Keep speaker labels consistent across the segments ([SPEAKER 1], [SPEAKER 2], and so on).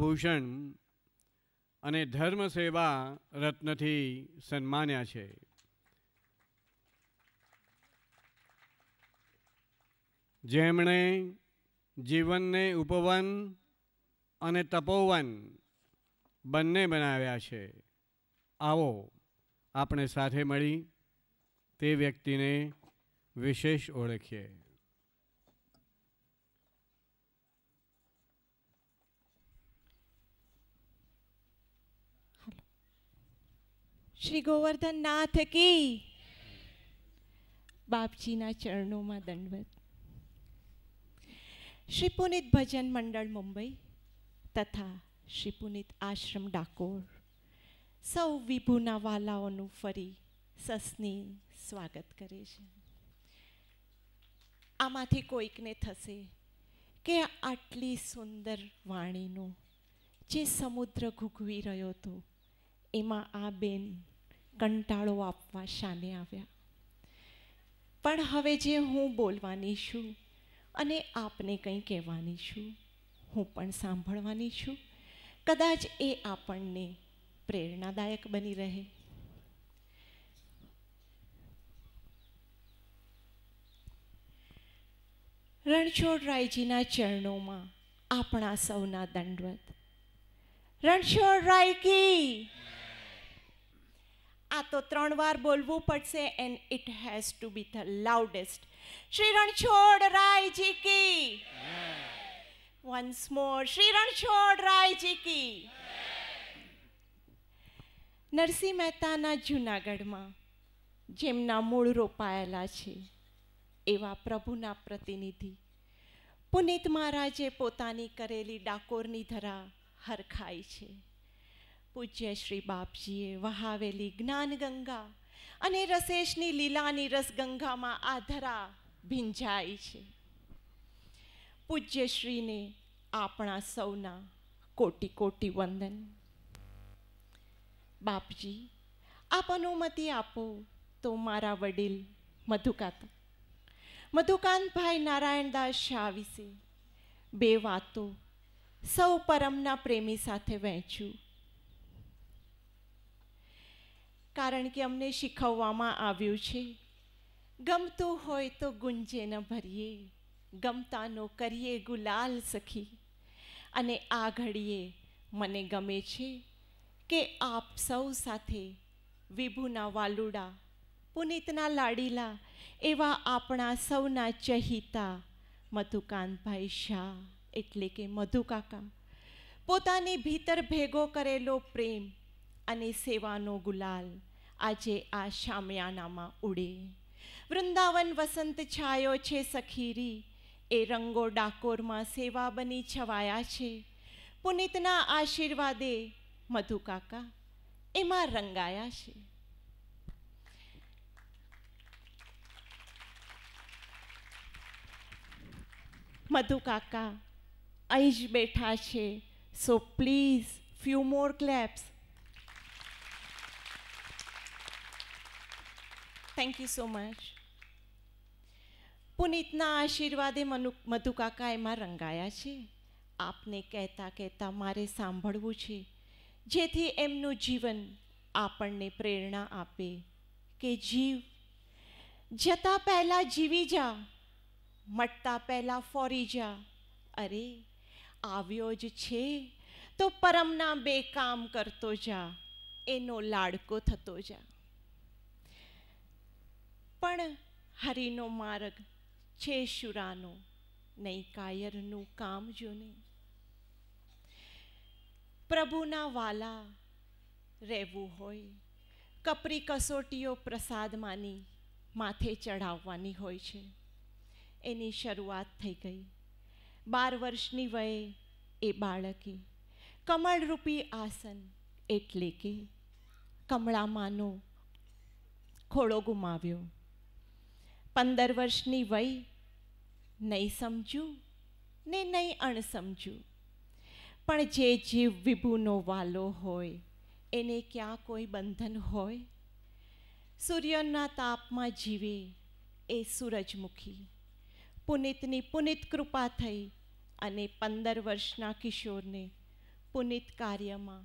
[SPEAKER 1] ભૂષણ અને ધર્મ સેવા રત્નથી સન્માન્યા છે જેમણે જીવનને ઉપવન અને તપોવન બંને બનાવ્યા છે આવો આપણે સાથે મળી તે વ્યક્તિને વિશેષ ઓળખીએ
[SPEAKER 2] શ્રી ગોવર્ધન નાથ કી બાપજીના ચરણોમાં દંડવત શ્રી પુનિત ભજન મંડળ મુંબઈ તથા શ્રી પુનિત આશ્રમ ડાકોર સૌ વિભુના વાલાઓનું ફરી સસની સ્વાગત કરે છે આમાંથી કોઈકને થશે કે આટલી સુંદર વાણીનું જે સમુદ્ર ઘૂઘવી રહ્યો હતો એમાં આ બેન કંટાળો આપવા શાને આવ્યા પણ હવે જે હું બોલવાની છું અને આપને કંઈ કહેવાની છું હું પણ સાંભળવાની છું કદાચ એ આપણને પ્રેરણાદાયક બની રહે રણછોડરાયજીના ચરણોમાં આપણા સૌના દંડવત રણછોડરાય કી આ તો ત્રણ વાર બોલવું પડશે and it has to be the loudest Shri Ranchhod Raiji કી વન્સ મોર શ્રી રણછોડ રાયજી કી નરસિંહ મહેતાના જૂનાગઢમાં જેમના મૂળ રોપાયેલા છે એવા પ્રભુના પ્રતિનિધિ પુનિત મહારાજે પોતાની કરેલી ડાકોરની ધરા હરખાઈ છે પૂજ્ય શ્રી બાપજીએ વહાવેલી જ્ઞાનગંગા અને રસેશની લીલાની રસગંગામાં આધરા ધરા ભીંજાઈ છે પૂજ્યશ્રીને આપણા સૌના કોટી કોટી વંદન બાપજી આપ અનુમતિ આપો તો મારા વડીલ મધુકાતા મધુકાંતભાઈ નારાયણદાસ શાહ વિશે બે વાતો સૌ પરમના પ્રેમી સાથે વહેંચ્યું કારણ કે અમને શીખવવામાં આવ્યું છે ગમતું હોય તો ગુંજે ન ભરીએ ગમતાનો કરીએ ગુલાલ સખી અને આ ઘડીએ મને ગમે છે કે આપ સૌ સાથે વિભુના વાલુડા પુનિતના લાડીલા એવા આપણા સૌના ચહિતા મધુકાંતભાઈ શાહ એટલે કે મધુકાકા પોતાની ભીતર ભેગો કરેલો પ્રેમ અને સેવાનો ગુલાલ આજે આ શામિયાનામાં ઉડે વૃંદાવન વસંત છાયો છે સખીરી એ રંગો ડાકોરમાં સેવા બની છવાયા છે પુનિતના આશીર્વાદે મધુકાકા એમાં રંગાયા છે મધુકાકા અહીં જ બેઠા છે so please few more claps thank you so much પુનિતના આશીર્વાદે મનુ મધુકાકા એમાં રંગાયા છે આપને કહેતા કહેતા મારે સાંભળવું છે જેથી એમનું જીવન આપણને પ્રેરણા આપે કે જીવ જતા પહેલાં જીવી જા મટતા પહેલાં ફોરી જા અરે આવ્યો જ છે તો પરમના બે કામ કરતો જા એનો લાડકો થતો જા પણ હરિનો માર્ગ છે શુરાનો નહીં કાયરનું કામ જો નહીં પ્રભુના વાલા રહેવું હોય કપરી કસોટીઓ પ્રસાદમાંની માથે ચઢાવવાની હોય છે એની શરૂઆત થઈ ગઈ બાર વર્ષની વયે એ બાળકી કમળરૂપી આસન એટલે કે કમળામાંનો ખોળો ગુમાવ્યો પંદર વર્ષની વય નહીં સમજું ને નહીં અણસમજું પણ જે જીવ વિભુનો વાલો હોય એને ક્યાં કોઈ બંધન હોય સૂર્યના તાપમાં જીવે એ સૂરજમુખી પુનિતની પુનિત કૃપા થઈ અને પંદર વર્ષના કિશોરને પુનિત કાર્યમાં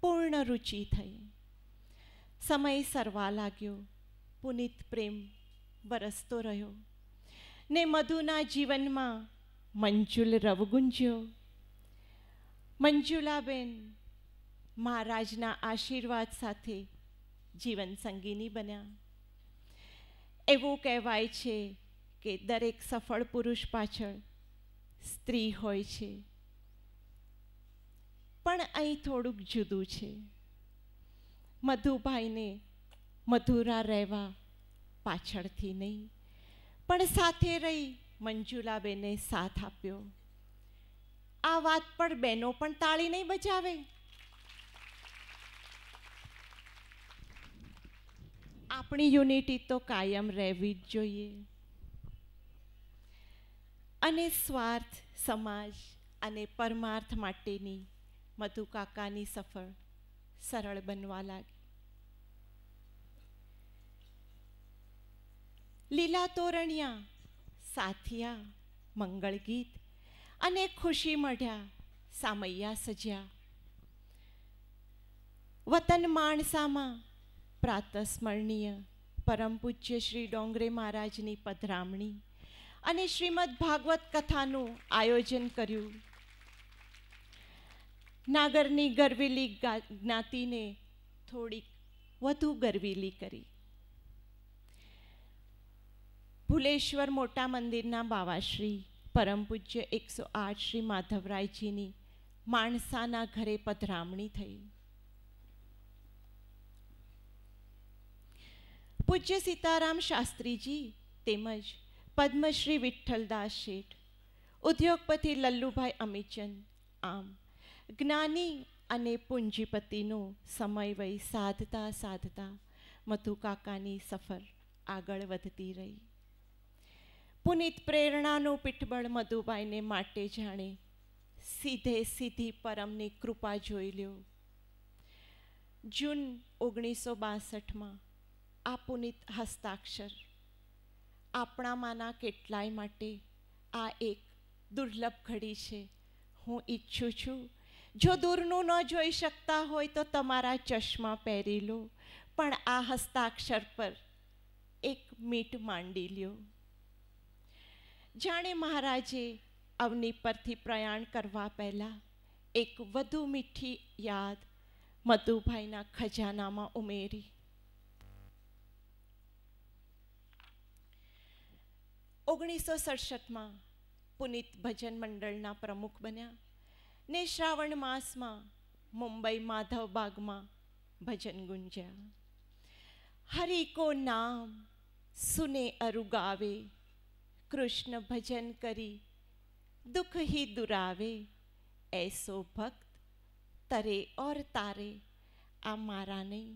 [SPEAKER 2] પૂર્ણ રુચિ થઈ સમય સરવા લાગ્યો પુનિત પ્રેમ વરસતો રહ્યો ને મધુના જીવનમાં મંજુલ રવગુંજ્યો મંજુલાબેન મહારાજના આશીર્વાદ સાથે જીવન સંગીની બન્યા એવું કહેવાય છે કે દરેક સફળ પુરુષ પાછળ સ્ત્રી હોય છે પણ અહીં થોડુંક જુદું છે મધુભાઈને મધુરા રહેવા પાછળથી નહીં પણ સાથે રહી મંજુલાબેને સાથ આપ્યો આ વાત પર બહેનો પણ તાળી નહીં બચાવે આપણી યુનિટી તો કાયમ રહેવી જ જોઈએ અને સ્વાર્થ સમાજ અને પરમાર્થ માટેની મધુકાકાની સફળ સરળ બનવા લાગી લીલા તોરણિયા સાથિયા મંગળગીત અને ખુશી મઢ્યા સામૈયા સજ્યા વતન માણસામાં પ્રાતસ્મરણીય પરમ પૂજ્ય શ્રી ડોંગરે મહારાજની પધરામણી અને શ્રીમદ ભાગવત કથાનું આયોજન કર્યું નાગરની ગરવીલી જ્ઞાતિને થોડીક વધુ ગરવીલી કરી ભુલેશ્વર મોટા મંદિરના બાવાશ્રી પરમ પૂજ્ય એકસો આઠ શ્રી માધવરાયજીની માણસાના ઘરે પધરામણી થઈ પૂજ્ય સીતારામ શાસ્ત્રીજી તેમજ પદ્મશ્રી વિઠ્ઠલદાસ શેઠ ઉદ્યોગપતિ લલ્લુભાઈ અમીચંદ આમ જ્ઞાની અને પૂંજીપતિનો સમય વય સાધતા સાધતા મધુકાકાની સફર આગળ વધતી રહી પુનિત પ્રેરણાનું પીઠબળ મધુભાઈને માટે જાણે સીધે સીધી પરમની કૃપા જોઈ લ્યો જૂન ઓગણીસો બાસઠમાં આ પુનિત હસ્તાક્ષર આપણામાંના કેટલાય માટે આ એક દુર્લભ ઘડી છે હું ઈચ્છું છું જો દૂરનું ન જોઈ શકતા હોય તો તમારા ચશ્મા પહેરી લો પણ આ હસ્તાક્ષર પર એક મીટ માંડી લ્યો જાણે મહારાજે અવની પરથી પ્રયાણ કરવા પહેલાં એક વધુ મીઠી યાદ મધુભાઈના ખજાનામાં ઉમેરી ઓગણીસો સડસઠમાં પુનિત ભજન મંડળના પ્રમુખ બન્યા ને શ્રાવણ માસમાં મુંબઈ માધવબાગમાં ભજન ગુંજ્યા હરિકો નામ સુને અરુગાવે કૃષ્ણ ભજન કરી દુઃખ હી દુરાવે એસો ભક્ત તરે ઓર તારે આ મારા નહીં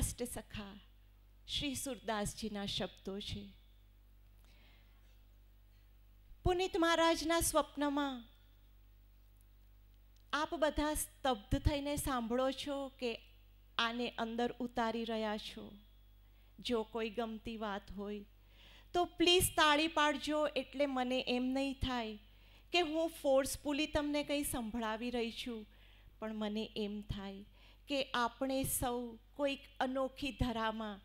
[SPEAKER 2] અષ્ટસખા શ્રી સુરદાસજીના શબ્દો છે પુનિત મહારાજના સ્વપ્નમાં આપ બધા સ્તબ્ધ થઈને સાંભળો છો કે આને અંદર ઉતારી રહ્યા છો જો કોઈ ગમતી વાત હોય તો પ્લીઝ તાળી પાડજો એટલે મને એમ નહીં થાય કે હું ફોર્સફુલી તમને કંઈ સંભળાવી રહી છું પણ મને એમ થાય કે આપણે સૌ કોઈક અનોખી ધરામાં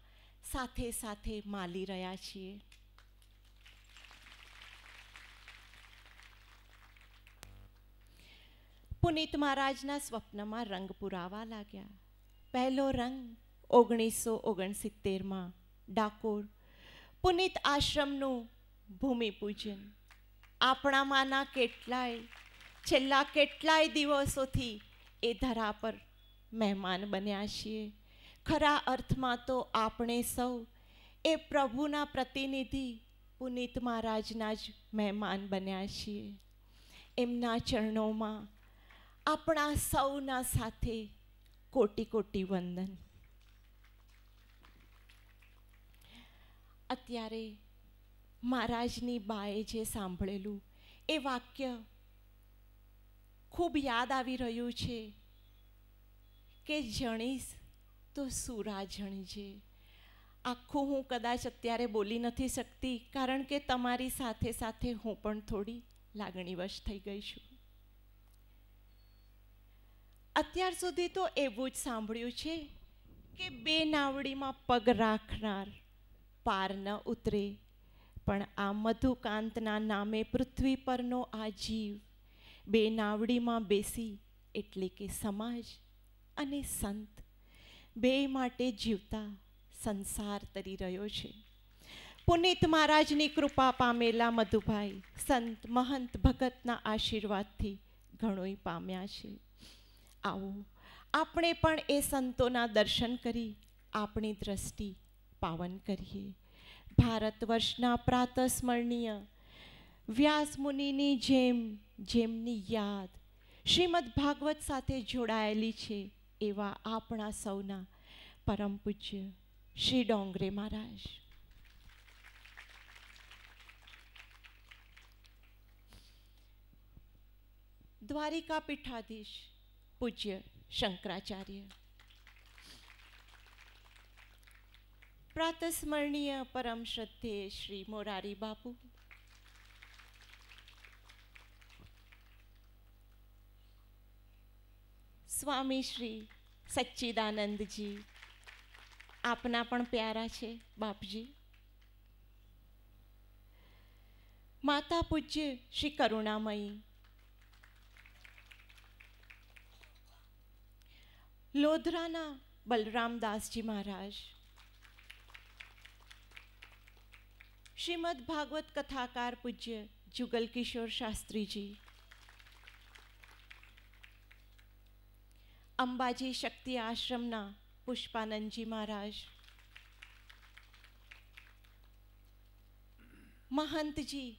[SPEAKER 2] સાથે સાથે માલી રહ્યા છીએ પુનિત મહારાજના સ્વપ્નમાં રંગ પુરાવા લાગ્યા પહેલો રંગ ઓગણીસો ઓગણસિત્તેરમાં ડાકોર પુનિત આશ્રમનું ભૂમિપૂજન આપણામાંના કેટલાય છેલ્લા કેટલાય દિવસોથી એ ધરા પર મહેમાન બન્યા છીએ ખરા અર્થમાં તો આપણે સૌ એ પ્રભુના પ્રતિનિધિ પુનિત મહારાજના જ મહેમાન બન્યા છીએ એમના ચરણોમાં આપણા સૌના સાથે કોટી કોટી વંદન અત્યારે મહારાજની બાએ જે સાંભળેલું એ વાક્ય ખૂબ યાદ આવી રહ્યું છે કે જણીશ તો સુરા જણજે આખું હું કદાચ અત્યારે બોલી નથી શકતી કારણ કે તમારી સાથે સાથે હું પણ થોડી લાગણીવશ થઈ ગઈ છું અત્યાર સુધી તો એવું જ સાંભળ્યું છે કે બે નાવડીમાં પગ રાખનાર પાર ન ઉતરે પણ આ મધુકાંતના નામે પૃથ્વી પરનો આ જીવ બે નાવડીમાં બેસી એટલે કે સમાજ અને સંત બે માટે જીવતા સંસાર તરી રહ્યો છે પુનિત મહારાજની કૃપા પામેલા મધુભાઈ સંત મહંત ભગતના આશીર્વાદથી ઘણોય પામ્યા છે આવો આપણે પણ એ સંતોના દર્શન કરી આપણી દ્રષ્ટિ પાવન કરીએ ભારત વર્ષના પ્રાતસ્મરણીય વ્યાસ મુનિની જેમ જેમની યાદ શ્રીમદ ભાગવત સાથે જોડાયેલી છે એવા આપણા સૌના પરમ પૂજ્ય શ્રી ડોંગરે મહારાજ દ્વારિકા પીઠાધીશ પૂજ્ય શંકરાચાર્ય પ્રાતસ્મરણીય પરમ શ્રદ્ધે શ્રી મોરારી બાપુ સ્વામી શ્રી સચ્ચિદાનંદજી આપના પણ પ્યારા છે બાપજી માતા પૂજ્ય શ્રી કરુણામયી લોધરાના બલરામદાસજી મહારાજ શ્રીમદ ભાગવત કથાકાર પૂજ્ય જુગલ કિશોર શાસ્ત્રીજી અંબાજી શક્તિ આશ્રમના પુષ્પાનંદજી મહારાજ મહંતજી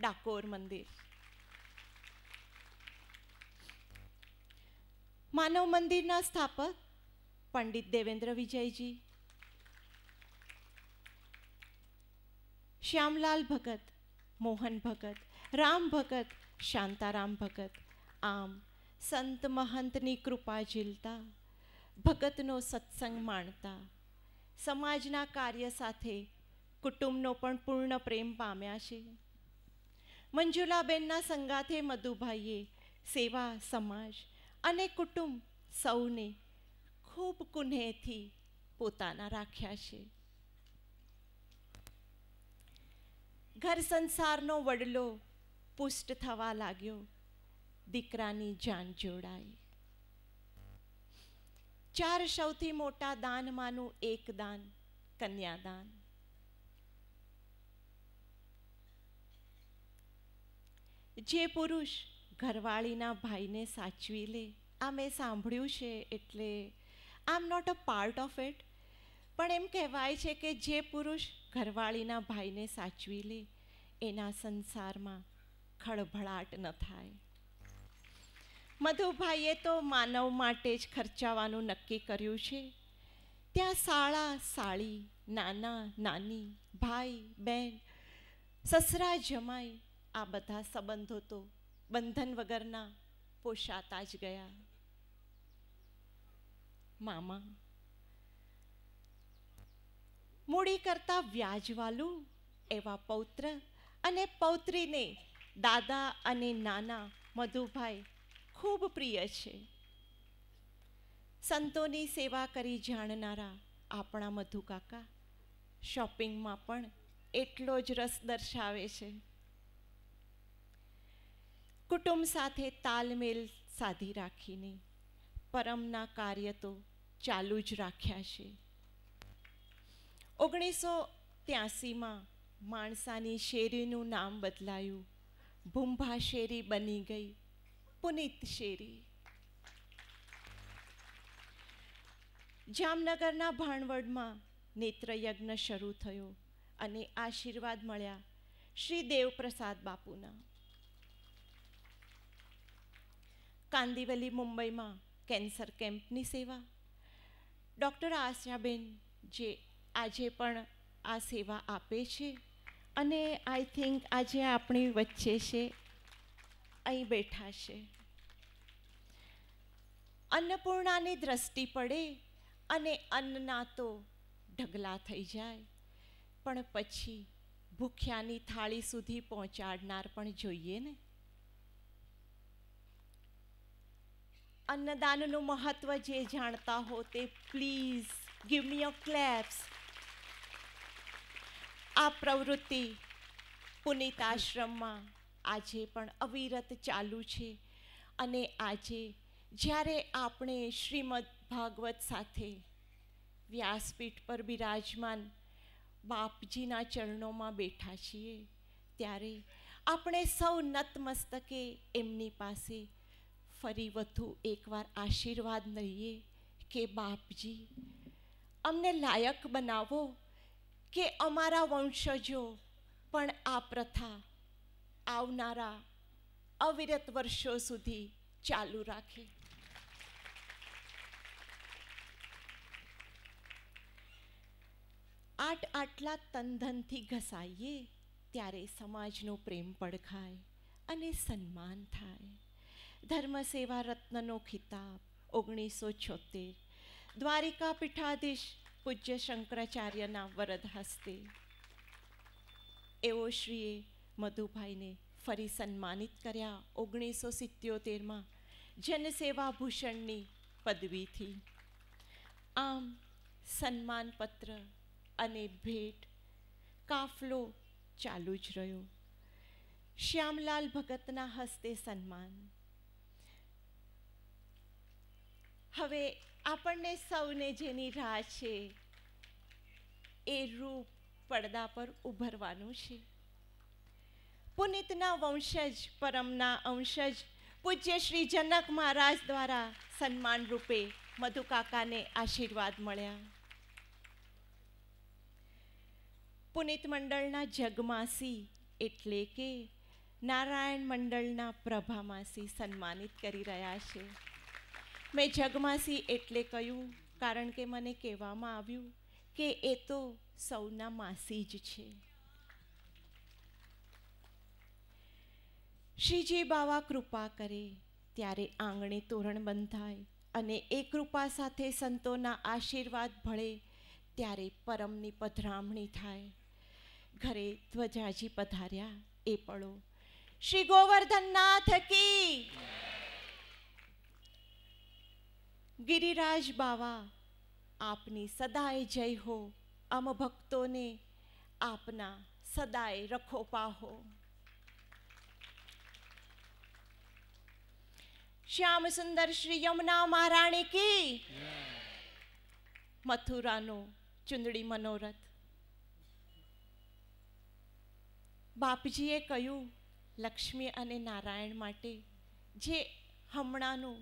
[SPEAKER 2] ડાકોર મંદિર માનવ મંદિરના સ્થાપક પંડિત દેવેન્દ્ર વિજયજી શ્યામલાલ ભગત મોહન ભગત રામ ભગત શાંતારામ ભગત આમ સંત મહંતની કૃપા ઝીલતા ભગતનો સત્સંગ માણતા સમાજના કાર્ય સાથે કુટુંબનો પણ પૂર્ણ પ્રેમ પામ્યા છે મંજુલાબેનના સંગાથે મધુભાઈએ સેવા સમાજ અને કુટુંબ સૌને ખૂબ કુનેહથી પોતાના રાખ્યા છે ઘર સંસારનો વડલો પુષ્ટ થવા લાગ્યો દીકરાની જાન જોડાઈ ચાર સૌથી મોટા દાનમાંનું એક દાન કન્યાદાન જે પુરુષ ઘરવાળીના ભાઈને સાચવી લે આ મેં સાંભળ્યું છે એટલે I am not a part of it પણ એમ કહેવાય છે કે જે પુરુષ ઘરવાળીના ભાઈને સાચવી લે એના સંસારમાં ખળભળાટ ન થાય મધુભાઈએ તો માનવ માટે જ ખર્ચાવાનું નક્કી કર્યું છે ત્યાં સાળા સાળી નાના નાની ભાઈ બહેન સસરા જમાઈ આ બધા સંબંધો તો બંધન વગરના પોષાતા જ ગયા મામા મૂડી કરતાં વ્યાજવાલું એવા પૌત્ર અને પૌત્રીને દાદા અને નાના મધુભાઈ ખૂબ પ્રિય છે સંતોની સેવા કરી જાણનારા આપણા મધુકાકા શોપિંગમાં પણ એટલો જ રસ દર્શાવે છે કુટુંબ સાથે તાલમેલ સાધી રાખીને પરમના કાર્ય તો ચાલુ જ રાખ્યા છે ઓગણીસો ત્યાસીમાં માણસાની શેરીનું નામ બદલાયું ભૂંભા શેરી બની ગઈ પુનિત શેરી જામનગરના ભાણવડમાં નેત્રયજ્ઞ શરૂ થયો અને આશીર્વાદ મળ્યા શ્રી દેવપ્રસાદ બાપુના કાંદીવલી મુંબઈમાં કેન્સર કેમ્પની સેવા ડૉક્ટર આશાબેન જે આજે પણ આ સેવા આપે છે અને આઈ થિંક આજે આપણી વચ્ચે છે અહીં બેઠા છે અન્નપૂર્ણાની દ્રષ્ટિ પડે અને અન્નના તો ઢગલા થઈ જાય પણ પછી ભૂખ્યાની થાળી સુધી પહોંચાડનાર પણ જોઈએ ને અન્નદાનનું મહત્ત્વ જે જાણતા હો તે please give me your claps આ પ્રવૃત્તિ પુનિત આશ્રમમાં આજે પણ અવિરત ચાલુ છે અને આજે જ્યારે આપણે શ્રીમદ ભાગવત સાથે વ્યાસપીઠ પર બિરાજમાન બાપજીના ચરણોમાં બેઠા છીએ ત્યારે આપણે સૌ નતમસ્તકે એમની પાસે ફરી વધુ એકવાર આશીર્વાદ લઈએ કે બાપજી અમને લાયક બનાવો કે અમારા વંશજો પણ આ પ્રથા આવનારા અવિરત વર્ષો સુધી ચાલુ રાખે આટ આટલા તનધનથી ઘસાઈએ ત્યારે સમાજનો પ્રેમ પડખાય અને સન્માન થાય ધર્મ સેવા રત્નનો ખિતાબ ઓગણીસો છોતેર દ્વારિકા પીઠાધીશ પૂજ્ય શંકરાચાર્યના વરદ હસ્તે એવો શ્રીએ મધુભાઈને ફરી સન્માનિત કર્યા ઓગણીસો સિત્યોતેરમાં જનસેવાભૂષણની પદવીથી આમ સન્માનપત્ર અને ભેટ કાફલો ચાલુ જ રહ્યો શ્યામલાલ ભગતના હસ્તે સન્માન હવે આપણને સૌને જેની રાહ છે એ રૂપ પડદા પર ઉભરવાનું છે પુનિતના વંશજ પરમના અંશજ પૂજ્ય શ્રી જનક મહારાજ દ્વારા સન્માન રૂપે મધુકાકાને આશીર્વાદ મળ્યા પુનિત મંડળના જગમાસી એટલે કે નારાયણ મંડળના પ્રભામાસી સન્માનિત કરી રહ્યા છે મેં જગમાસી એટલે કહ્યું કારણ કે મને કહેવામાં આવ્યું કે એ તો સૌના માસી જ છે શ્રીજી બાવા કૃપા કરે ત્યારે આંગણે તોરણ બંધાય અને એ કૃપા સાથે સંતોના આશીર્વાદ ભળે ત્યારે પરમની પધરામણી થાય ઘરે ધ્વજાજી પધાર્યા એ પળો શ્રી ગોવર્ધનનાથ કી ગિરિરાજ બાવા આપની સદાય જય હો અમ ભક્તોને આપના સદાય રખો પાહો શ્યામ સુંદર શ્રી યમુના મહારાણી કી મથુરાનો ચુંદડી મનોરથ બાપજીએ કહ્યું લક્ષ્મી અને નારાયણ માટે જે હમણાંનું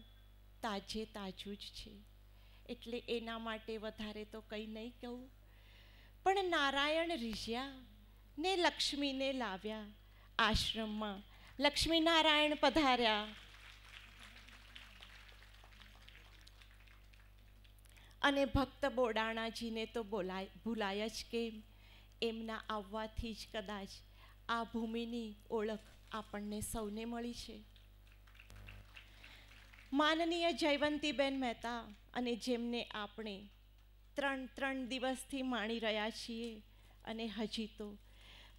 [SPEAKER 2] તાજે તાજું જ છે એટલે એના માટે વધારે તો કંઈ નહીં કહું પણ નારાયણ રિઝ્યા ને લક્ષ્મીને લાવ્યા આશ્રમમાં લક્ષ્મીનારાયણ પધાર્યા અને ભક્ત બોડાણાજીને તો બોલાય ભૂલાય જ કેમ એમના આવવાથી જ કદાચ આ ભૂમિની ઓળખ આપણને સૌને મળી છે માનનીય જયવંતીબેન મહેતા અને જેમને આપણે ત્રણ ત્રણ દિવસથી માણી રહ્યા છીએ અને હજી તો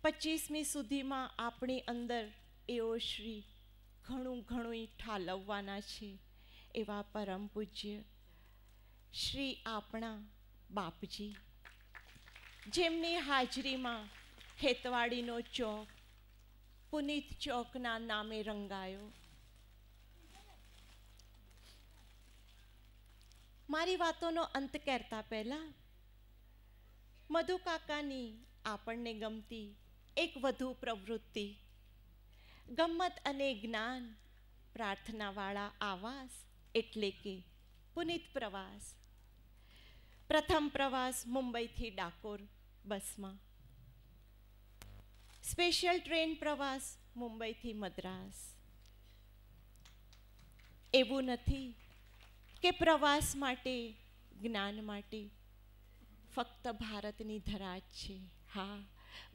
[SPEAKER 2] પચીસમી સુધીમાં આપણી અંદર એઓ શ્રી ઘણું ઘણું ઠાલવવાના છે એવા પરમ પૂજ્ય શ્રી આપણા બાપજી જેમની હાજરીમાં ખેતવાડીનો ચોક પુનિત ચોકના નામે રંગાયો મારી વાતોનો અંત કરતા પહેલાં મધુકાકાની આપણને ગમતી એક વધુ પ્રવૃત્તિ ગમત અને જ્ઞાન પ્રાર્થનાવાળા આવાસ એટલે કે પુનિત પ્રવાસ પ્રથમ પ્રવાસ મુંબઈથી ડાકોર બસમાં સ્પેશિયલ ટ્રેન પ્રવાસ મુંબઈથી મદ્રાસ એવું નથી કે પ્રવાસ માટે જ્ઞાન માટે ફક્ત ભારતની ધરા જ છે હા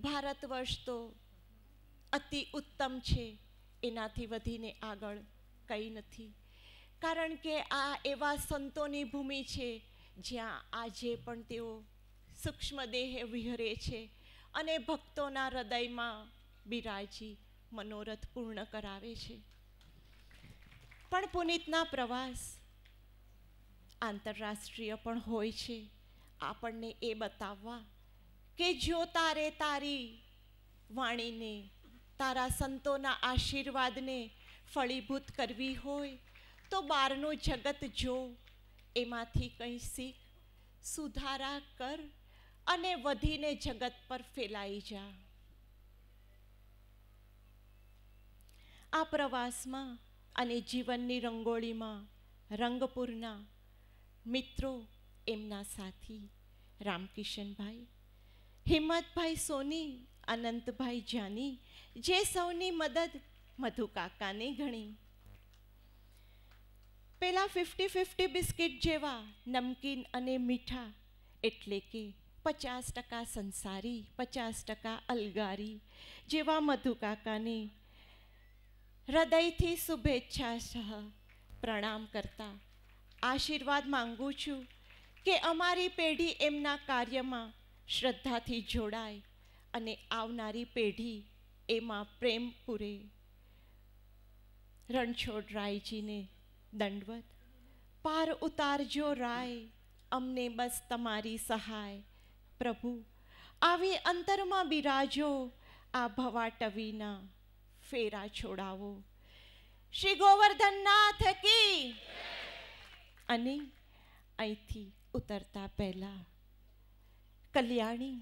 [SPEAKER 2] ભારત વર્ષ તો અતિ ઉત્તમ છે એનાથી વધીને આગળ કંઈ નથી કારણ કે આ એવા સંતોની ભૂમિ છે જ્યાં આજે પણ તેઓ સૂક્ષ્મ દેહે વિહરે છે અને ભક્તોના હૃદયમાં બિરાજી મનોરથ પૂર્ણ કરાવે છે પણ પુનિતના પ્રવાસ આંતરરાષ્ટ્રીય પણ હોય છે આપણને એ બતાવવા કે જો તારે તારી વાણીને તારા સંતોના આશીર્વાદને ફળીભૂત કરવી હોય તો બહારનું જગત જો એમાંથી કંઈ શીખ સુધારા કર અને વધીને જગત પર ફેલાઈ જા આ પ્રવાસમાં અને જીવનની રંગોળીમાં રંગપુરના મિત્રો એમના સાથી રામકિશનભાઈ હિંમતભાઈ સોની અનંતભાઈ જાની જે સૌની મદદ મધુકાકાને ગણી પેલા ફિફ્ટી ફિફ્ટી બિસ્કિટ જેવા નમકીન અને મીઠા એટલે કે પચાસ ટકા સંસારી પચાસ ટકા અલગારી જેવા મધુકાકાને હૃદયથી શુભેચ્છા સહ પ્રણામ કરતા આશીર્વાદ માંગુ છું કે અમારી પેઢી એમના કાર્યમાં શ્રદ્ધાથી જોડાય અને આવનારી પેઢી એમાં પ્રેમ પૂરે રણછોડ રાયજીને દંડવત પાર ઉતારજો રાય અમને બસ તમારી સહાય પ્રભુ આવી અંતરમાં બિરાજો આ ભવાટવીના ફેરા છોડાવો શ્રી ગોવર્ધન ગોવર્ધનનાથ કી અને અહીંથી ઉતરતા પહેલાં કલ્યાણી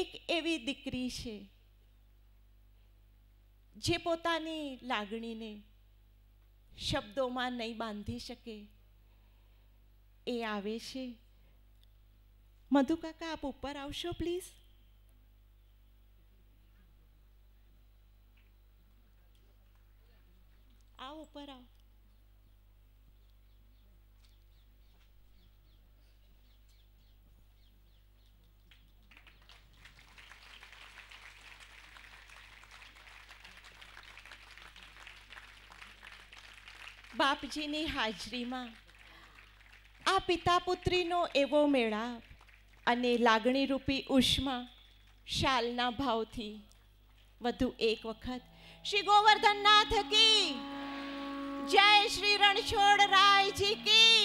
[SPEAKER 2] એક એવી દીકરી છે જે પોતાની લાગણીને શબ્દોમાં નહીં બાંધી શકે એ આવે છે મધુકાકા આપ ઉપર આવશો પ્લીઝ આ ઉપર આવ બાપજીની હાજરીમાં આ પિતા પુત્રીનો એવો મેળાપ અને લાગણીરૂપી ઉષ્મા શાલના ભાવથી વધુ એક વખત શ્રી ગોવર્ધનનાથ કી જય શ્રી રણછોડ રાયજી કી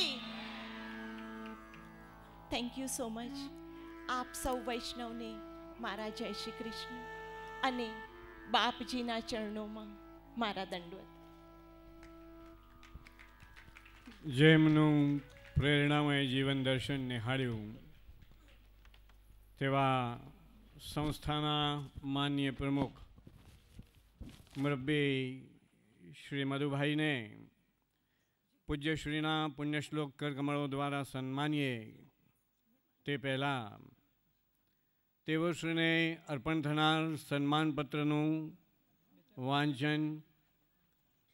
[SPEAKER 2] થેન્ક યુ સો મચ આપ સૌ વૈષ્ણવને મારા જય શ્રી કૃષ્ણ અને બાપજીના ચરણોમાં મારા દંડવત
[SPEAKER 1] જેમનું પ્રેરણામય જીવન દર્શન નિહાળ્યું તેવા સંસ્થાના માન્ય પ્રમુખ મુરબ્બી શ્રી મધુભાઈને પૂજ્યશ્રીના પુણ્યશ્લોક કરકમળો દ્વારા સન્માનીએ તે પહેલાં તેઓ શ્રીને અર્પણ થનાર સન્માનપત્રનું વાંચન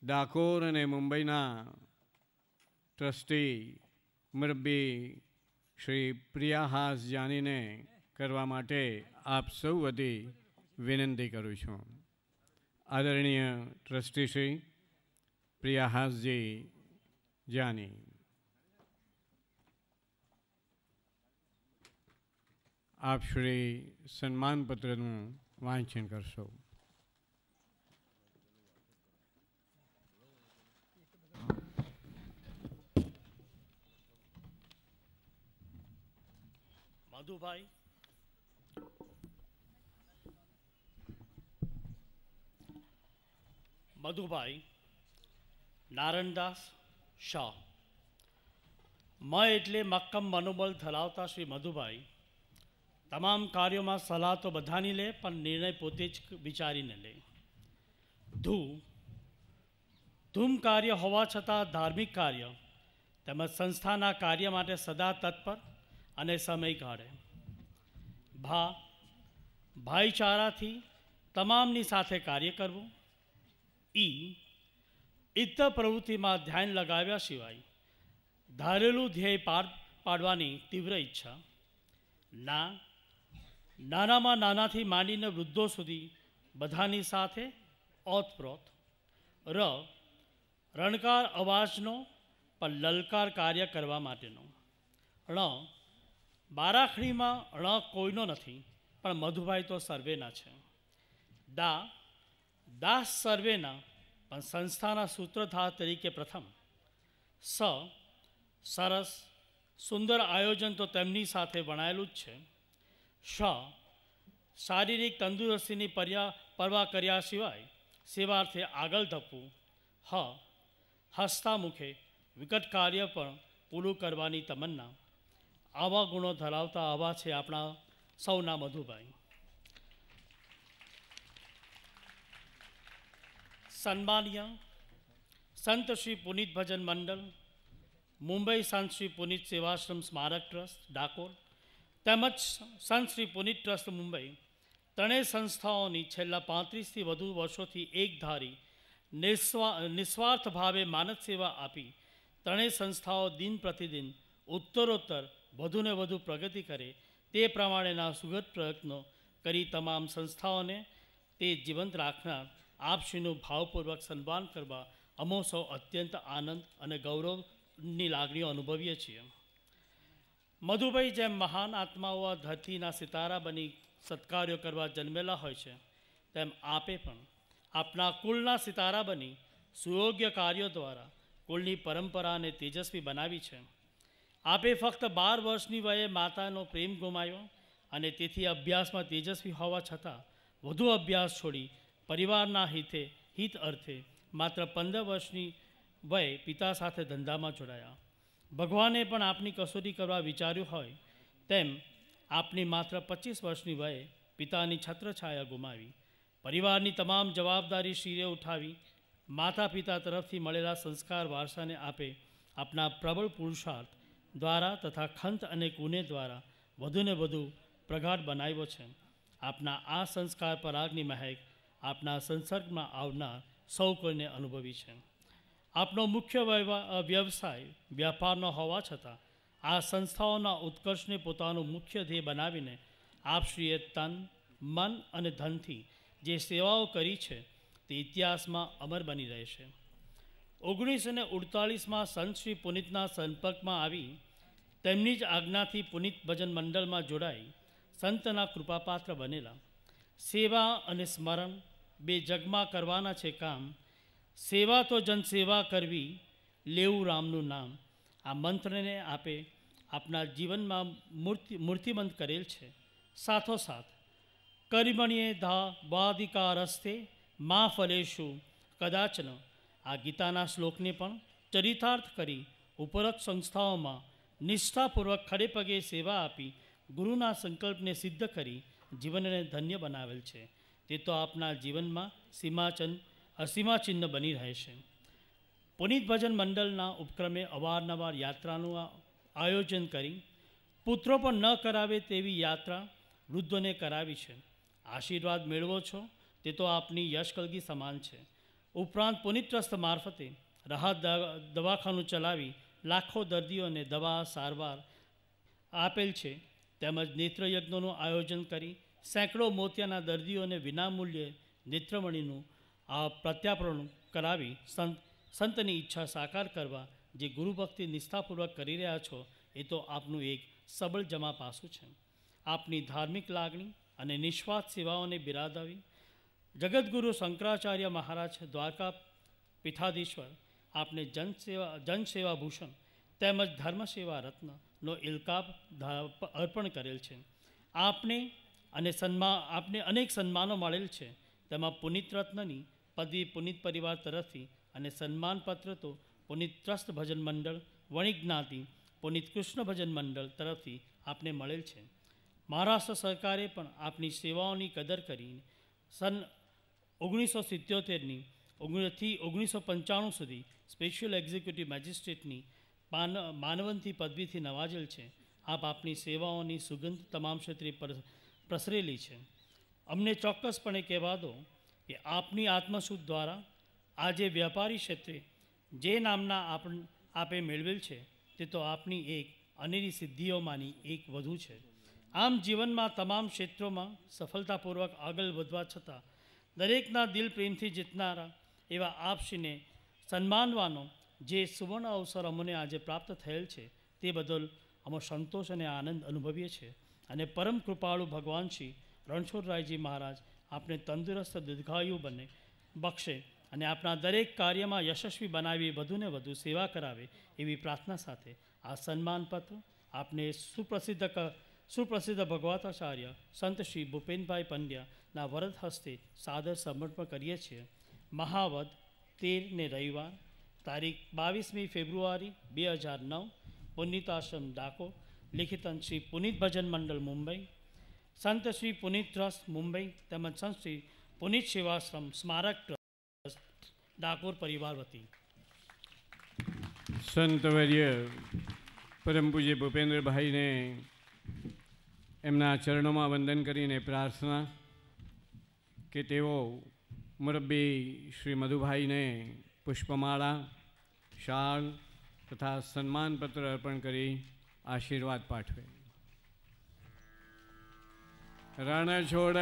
[SPEAKER 1] ડાકોર અને મુંબઈના ટ્રસ્ટી મરબી શ્રી પ્રિયાહાસ જાનીને કરવા માટે આપ સૌ વતી વિનંતી કરું છું આદરણીય ટ્રસ્ટી શ્રી પ્રિયાહાસજી જાની આપ શ્રી સન્માનપત્રનું વાંચન કરશો
[SPEAKER 3] સાધુભાઈ મધુભાઈ નારણદાસ શાહ મ એટલે મક્કમ મનોબલ ધરાવતા શ્રી મધુભાઈ તમામ કાર્યોમાં સલાહ તો બધાની લે પણ નિર્ણય પોતે જ વિચારીને લે ધુ ધૂમ કાર્ય હોવા છતાં ધાર્મિક કાર્ય તેમજ સંસ્થાના કાર્ય માટે સદા તત્પર અને સમય કાઢે ભા ભાઈચારાથી તમામની સાથે કાર્ય કરવું ઈ ઇતર પ્રવૃત્તિમાં ધ્યાન લગાવ્યા સિવાય ધારેલું ધ્યેય પાર પાડવાની તીવ્ર ઈચ્છા ના નાનામાં નાનાથી માંડીને વૃદ્ધો સુધી બધાની સાથે ઓતપ્રોત ર રણકાર અવાજનો પણ લલકાર કાર્ય કરવા માટેનો ણ બારાખડીમાં અણ કોઈનો નથી પણ મધુભાઈ તો સર્વેના છે દા દાસ સર્વેના પણ સંસ્થાના સૂત્રધાર તરીકે પ્રથમ સ સરસ સુંદર આયોજન તો તેમની સાથે વણાયેલું જ છે શ શારીરિક તંદુરસ્તીની પર્યા પરવા કર્યા સિવાય સેવાર્થે આગળ ધપવું હ હસતા મુખે વિકટ કાર્ય પણ પૂરું કરવાની તમન્ના આવા ગુણો ધરાવતા આવા છે આપણા સૌના મધુભાઈ સન્માનીય સંત શ્રી પુનિત ભજન મંડળ મુંબઈ સંત શ્રી પુનિત સેવાશ્રમ સ્મારક ટ્રસ્ટ ડાકોર તેમજ સંત શ્રી પુનિત ટ્રસ્ટ મુંબઈ ત્રણેય સંસ્થાઓની છેલ્લા પાંત્રીસથી વધુ વર્ષોથી એકધારી ધારી નિસ્વાર્થ ભાવે માનવ સેવા આપી ત્રણેય સંસ્થાઓ દિન પ્રતિદિન ઉત્તરોત્તર વધુને વધુ પ્રગતિ કરે તે પ્રમાણેના સુગત પ્રયત્નો કરી તમામ સંસ્થાઓને તે જીવંત રાખનાર આપશીનું ભાવપૂર્વક સન્માન કરવા અમો સૌ અત્યંત આનંદ અને ગૌરવની લાગણીઓ અનુભવીએ છીએ મધુભાઈ જેમ મહાન આત્માઓ ધરતીના સિતારા બની સત્કાર્યો કરવા જન્મેલા હોય છે તેમ આપે પણ આપના કુળના સિતારા બની સુયોગ્ય કાર્યો દ્વારા કુળની પરંપરાને તેજસ્વી બનાવી છે આપે ફક્ત બાર વર્ષની વયે માતાનો પ્રેમ ગુમાવ્યો અને તેથી અભ્યાસમાં તેજસ્વી હોવા છતાં વધુ અભ્યાસ છોડી પરિવારના હિતે હિત અર્થે માત્ર પંદર વર્ષની વયે પિતા સાથે ધંધામાં જોડાયા ભગવાને પણ આપની કસોટી કરવા વિચાર્યું હોય તેમ આપની માત્ર પચીસ વર્ષની વયે પિતાની છત્રછાયા ગુમાવી પરિવારની તમામ જવાબદારી શિરે ઉઠાવી માતા પિતા તરફથી મળેલા સંસ્કાર વારસાને આપે આપના પ્રબળ પુરુષાર્થ દ્વારા તથા ખંત અને કુને દ્વારા વધુને વધુ પ્રગાઢ બનાવ્યો છે આપના આ સંસ્કાર પરાગની મહેક આપના સંસર્ગમાં આવનાર સૌ કોઈને અનુભવી છે આપનો મુખ્ય વ્યવસાય વ્યાપારનો હોવા છતાં આ સંસ્થાઓના ઉત્કર્ષને પોતાનું મુખ્ય ધ્યેય બનાવીને આપશ્રીએ તન મન અને ધનથી જે સેવાઓ કરી છે તે ઇતિહાસમાં અમર બની રહેશે ઓગણીસો અને અડતાલીસમાં સંત શ્રી પુનિતના સંપર્કમાં આવી તેમની જ આજ્ઞાથી પુનિત ભજન મંડળમાં જોડાઈ સંતના કૃપાપાત્ર બનેલા સેવા અને સ્મરણ બે જગમાં કરવાના છે કામ સેવા તો જનસેવા કરવી લેવું રામનું નામ આ મંત્રને આપે આપના જીવનમાં મૂર્તિ મૂર્તિમંત કરેલ છે સાથોસાથ કર્મણીએ ધા બાધિકા રસ્તે મા ફલેશુ કદાચન આ ગીતાના શ્લોકને પણ ચરિતાર્થ કરી ઉપરોક્ત સંસ્થાઓમાં નિષ્ઠાપૂર્વક ખડે પગે સેવા આપી ગુરુના સંકલ્પને સિદ્ધ કરી જીવનને ધન્ય બનાવેલ છે તે તો આપના જીવનમાં સીમાચંદ અસીમાચિહ્ન બની રહે છે પુનિત ભજન મંડળના ઉપક્રમે અવારનવાર યાત્રાનું આયોજન કરી પુત્રો પણ ન કરાવે તેવી યાત્રા વૃદ્ધોને કરાવી છે આશીર્વાદ મેળવો છો તે તો આપની યશકલગી સમાન છે ઉપરાંત પુનિત ટ્રસ્ટ મારફતે રાહત દવાખાનું ચલાવી લાખો દર્દીઓને દવા સારવાર આપેલ છે તેમજ નેત્રયજ્ઞોનું આયોજન કરી સેંકડો મોતિયાના દર્દીઓને વિનામૂલ્યે નેત્રમણીનું આ પ્રત્યાપરણ કરાવી સંત સંતની ઈચ્છા સાકાર કરવા જે ગુરુભક્તિ નિષ્ઠાપૂર્વક કરી રહ્યા છો એ તો આપનું એક સબળ જમા પાસું છે આપની ધાર્મિક લાગણી અને નિસ્વાર્થ સેવાઓને બિરાદાવી જગદગુરુ શંકરાચાર્ય મહારાજ દ્વારકા પીઠાધીશ્વર આપને જનસેવા જનસેવા ભૂષણ તેમજ ધર્મસેવા રત્નનો ઇલકાબ અર્પણ કરેલ છે આપને અને સન્માન આપને અનેક સન્માનો મળેલ છે તેમાં પુનિત રત્નની પદવી પુનિત પરિવાર તરફથી અને સન્માનપત્ર તો પુનિત ત્રસ્ત ભજન મંડળ વણિક જ્ઞાતિ પુનિત કૃષ્ણ ભજન મંડળ તરફથી આપને મળેલ છે મહારાષ્ટ્ર સરકારે પણ આપની સેવાઓની કદર કરીને સન ઓગણીસો સિત્યોતેરની ઓગણીસથી ઓગણીસો પંચાણું સુધી સ્પેશિયલ એક્ઝિક્યુટિવ મેજિસ્ટ્રેટની માનવંતી પદવીથી નવાજેલ છે આપ આપની સેવાઓની સુગંધ તમામ ક્ષેત્રે પર પ્રસરેલી છે અમને ચોક્કસપણે કહેવા દો કે આપની આત્મસુદ દ્વારા આજે વ્યાપારી ક્ષેત્રે જે નામના આપ આપે મેળવેલ છે તે તો આપની એક અનેરી સિદ્ધિઓમાંની એક વધુ છે આમ જીવનમાં તમામ ક્ષેત્રોમાં સફળતાપૂર્વક આગળ વધવા છતાં દરેકના દિલ પ્રેમથી જીતનારા એવા આપશ્રીને સન્માનવાનો જે સુવર્ણ અવસર અમને આજે પ્રાપ્ત થયેલ છે તે બદલ અમો સંતોષ અને આનંદ અનુભવીએ છીએ અને પરમ કૃપાળુ ભગવાન શ્રી રણછોડરાયજી મહારાજ આપણે તંદુરસ્ત દીર્ઘાયુ બને બક્ષે અને આપણા દરેક કાર્યમાં યશસ્વી બનાવી વધુને વધુ સેવા કરાવે એવી પ્રાર્થના સાથે આ સન્માનપત્ર આપને સુપ્રસિદ્ધ સુપ્રસિદ્ધ ભગવાતાચાર્ય સંત શ્રી ભૂપેનભાઈ પંડ્યાના વરદ હસ્તે સાદર સમર્પણ કરીએ છીએ મહાવદ તેરને રવિવાર તારીખ બાવીસમી ફેબ્રુઆરી બે હજાર નવ પુનિતાશ્રમ ડાકો લિખિતન શ્રી પુનિત ભજન મંડળ મુંબઈ સંત શ્રી પુનિત ટ્રસ્ટ મુંબઈ તેમજ સંત શ્રી પુનિત સેવાશ્રમ સ્મારક ટ્રસ્ટ ડાકોર પરિવાર વતી
[SPEAKER 1] સંતવર્ય પરમ પૂજ્ય ભૂપેન્દ્રભાઈને એમના ચરણોમાં વંદન કરીને પ્રાર્થના કે તેઓ मुरब्बी श्री मधु भाई ने पुष्पमाला शाल तथा सन्मान पत्र अर्पण કરી आशीर्वाद પાઠવે रण छोड़